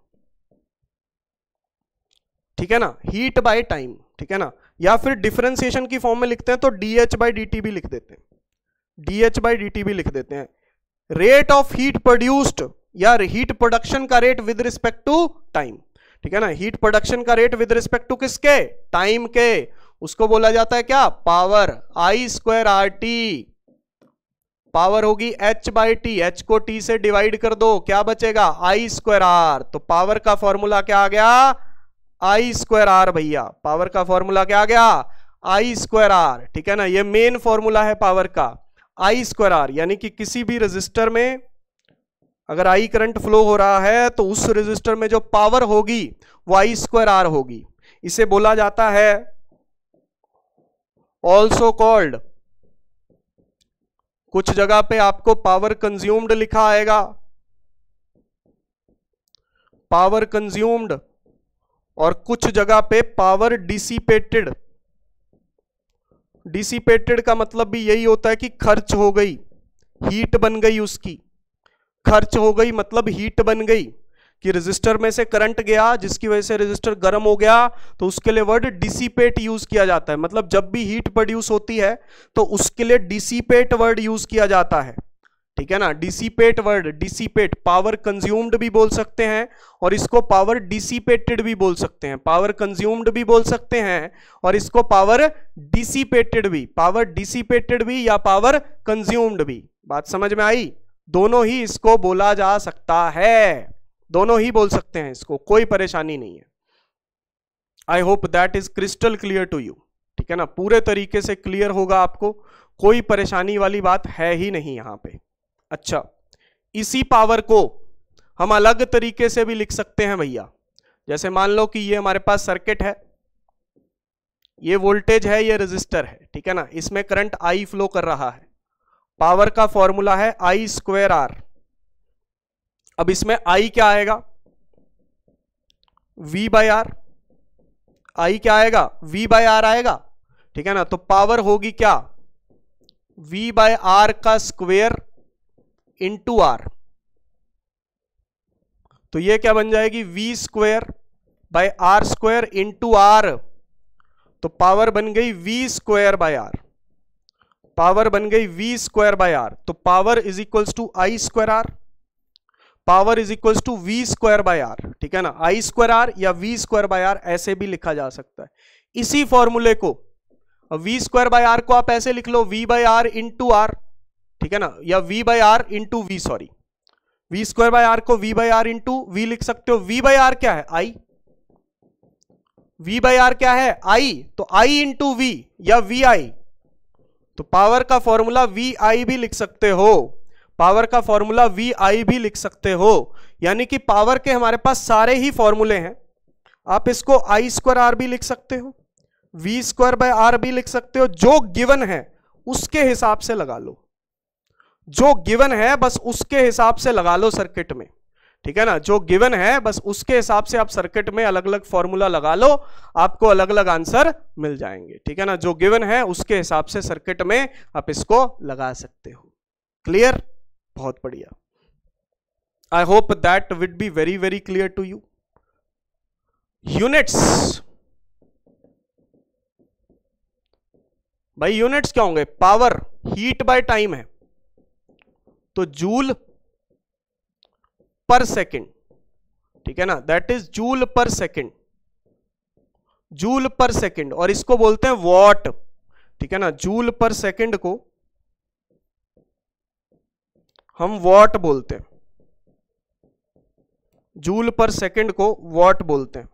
ठीक है ना हीट बाय टाइम ठीक है ना या फिर डिफ्रेंसिएशन की फॉर्म में लिखते हैं तो DH by by D T भी लिख देते हैं DH by by D T भी लिख देते हैं रेट ऑफ हीट प्रोड्यूस्ड या हीट प्रोडक्शन का rate with respect to time ठीक है ना हीट प्रोडक्शन का रेट विद रिस्पेक्ट टू किसके टाइम के उसको बोला जाता है क्या power I square R T power होगी एच बाई टी एच को टी से डिवाइड कर दो क्या बचेगा आई स्क्वायर आर तो पावर का फॉर्मूला क्या आ गया आई स्क्वायर आर भैया पावर का फॉर्मूला क्या आ गया आई स्क्वायर आर ठीक है ना ये मेन फॉर्मूला है पावर का आई स्क्वायर आर यानी कि किसी भी रजिस्टर में अगर आई करंट फ्लो हो रहा है तो उस रजिस्टर में जो पावर होगी वो आई स्क्वायर आर होगी इसे बोला जाता है ऑल्सो कॉल्ड कुछ जगह पे आपको पावर कंज्यूम्ड लिखा आएगा पावर कंज्यूम्ड और कुछ जगह पे पावर डिसिपेटेड डिसिपेटेड का मतलब भी यही होता है कि खर्च हो गई हीट बन गई उसकी खर्च हो गई मतलब हीट बन गई कि रजिस्टर में से करंट गया जिसकी वजह से रजिस्टर गर्म हो गया तो उसके लिए वर्ड डिसिपेट यूज किया जाता है मतलब जब भी हीट प्रोड्यूस होती है तो उसके लिए डिसिपेट वर्ड यूज किया जाता है ठीक है ना dissipate word dissipate power consumed भी बोल सकते हैं और इसको पावर डिसिपेटेड भी बोल सकते हैं पावर कंज्यूम्ड भी बोल सकते हैं और इसको पावर डिसिपेटेड भी पावर डिसिपेटेड भी या पावर कंज्यूम्ड भी बात समझ में आई दोनों ही इसको बोला जा सकता है दोनों ही बोल सकते हैं इसको कोई परेशानी नहीं है I hope that is crystal clear to you ठीक है ना पूरे तरीके से क्लियर होगा आपको कोई परेशानी वाली बात है ही नहीं यहां पे अच्छा इसी पावर को हम अलग तरीके से भी लिख सकते हैं भैया जैसे मान लो कि ये हमारे पास सर्किट है ये वोल्टेज है ये रेजिस्टर है ठीक है ना इसमें करंट आई फ्लो कर रहा है पावर का फॉर्मूला है आई स्क्वेर आर अब इसमें आई क्या आएगा वी बाय आर आई क्या आएगा वी बाय आर आएगा ठीक है ना तो पावर होगी क्या वी बाय आर का स्क्वेयर इंटू आर तो ये क्या बन जाएगी V square by R square into R तो पावर बन गई V square by R power बन गई वी स्क्वायर बाय आर तो power is equals to I square R power is equals to V square by R ठीक है ना I square R या वी स्क्वायर बाय आर ऐसे भी लिखा जा सकता है इसी फॉर्मूले को वी स्क्वायर बाय आर को आप ऐसे लिख लो V by R into R ठीक है ना या v by R into V sorry V square by R को v by R into V लिख सकते हो v बाई आर क्या है i v बाई आर क्या है i तो i इंटू वी या वी आई तो पावर का फॉर्मूला वी आई भी लिख सकते हो पावर का फॉर्मूला वी आई भी लिख सकते हो यानी कि पावर के हमारे पास सारे ही फॉर्मूले हैं आप इसको आई स्क्वायर आर भी लिख सकते हो वी स्क्वायर बाय आर भी लिख सकते हो जो गिवन है उसके हिसाब से लगा लो जो गिवन है बस उसके हिसाब से लगा लो सर्किट में ठीक है ना जो गिवन है बस उसके हिसाब से आप सर्किट में अलग अलग फॉर्मूला लगा लो आपको अलग अलग आंसर मिल जाएंगे ठीक है ना जो गिवन है उसके हिसाब से सर्किट में आप इसको लगा सकते हो क्लियर बहुत बढ़िया I hope that would be very very clear to you units भाई यूनिट्स क्या होंगे पावर हीट बाय टाइम है तो जूल पर सेकेंड ठीक है ना that is joule per second joule per second और इसको बोलते हैं वॉट ठीक है ना जूल पर सेकेंड को हम वॉट बोलते हैं जूल पर सेकेंड को वॉट बोलते हैं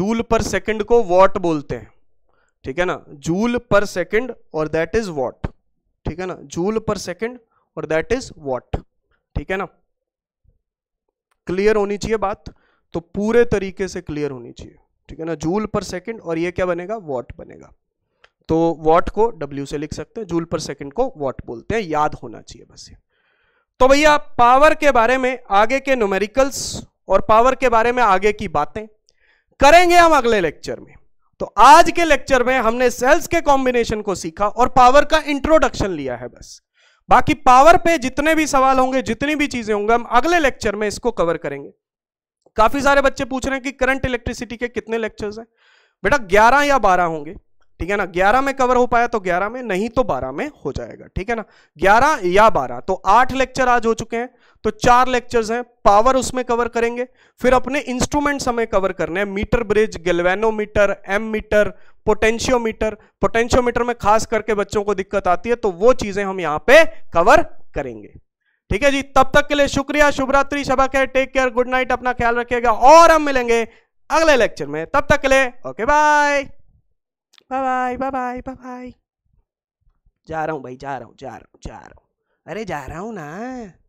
जूल पर सेकेंड को वॉट बोलते हैं ठीक है ना जूल पर सेकंड और दैट इज वॉट ठीक है ना जूल पर सेकंड और दैट इज वॉट ठीक है ना क्लियर होनी चाहिए बात तो पूरे तरीके से क्लियर होनी चाहिए ठीक है ना जूल पर सेकंड और ये क्या बनेगा वॉट बनेगा तो वॉट को डब्ल्यू से लिख सकते हैं जूल पर सेकंड को वॉट बोलते हैं याद होना चाहिए बस ये तो भैया पावर के बारे में आगे के न्यूमेरिकल्स और पावर के बारे में आगे की बातें करेंगे हम अगले लेक्चर में तो आज के लेक्चर में हमने सेल्स के कॉम्बिनेशन को सीखा और पावर का इंट्रोडक्शन लिया है बस बाकी पावर पे जितने भी सवाल होंगे जितनी भी चीजें होंगे हम अगले लेक्चर में इसको कवर करेंगे काफी सारे बच्चे पूछ रहे हैं कि करंट इलेक्ट्रिसिटी के कितने लेक्चर्स हैं बेटा 11 या 12 होंगे ठीक है ना 11 में कवर हो पाया तो 11 में नहीं तो 12 में हो जाएगा ठीक है ना 11 या 12 तो आठ लेक्चर आज हो चुके हैं तो चार लेक्चर्स हैं पावर उसमें कवर करेंगे फिर अपने इंस्ट्रूमेंट्स हमें कवर करने हैं metre bridge galvanometer ammeter potentiometer potentiometer में खास करके बच्चों को दिक्कत आती है तो वो चीजें हम यहां पे कवर करेंगे ठीक है जी तब तक के लिए शुक्रिया शुभरात्रि शबा खैर टेक केयर गुड नाइट अपना ख्याल रखिएगा और हम मिलेंगे अगले लेक्चर में तब तक के लिए okay bye bye bye bye bye जा रहा हूं भाई जा रहा हूं जा रहा हूं जा रहा हूं अरे जा रहा हूं ना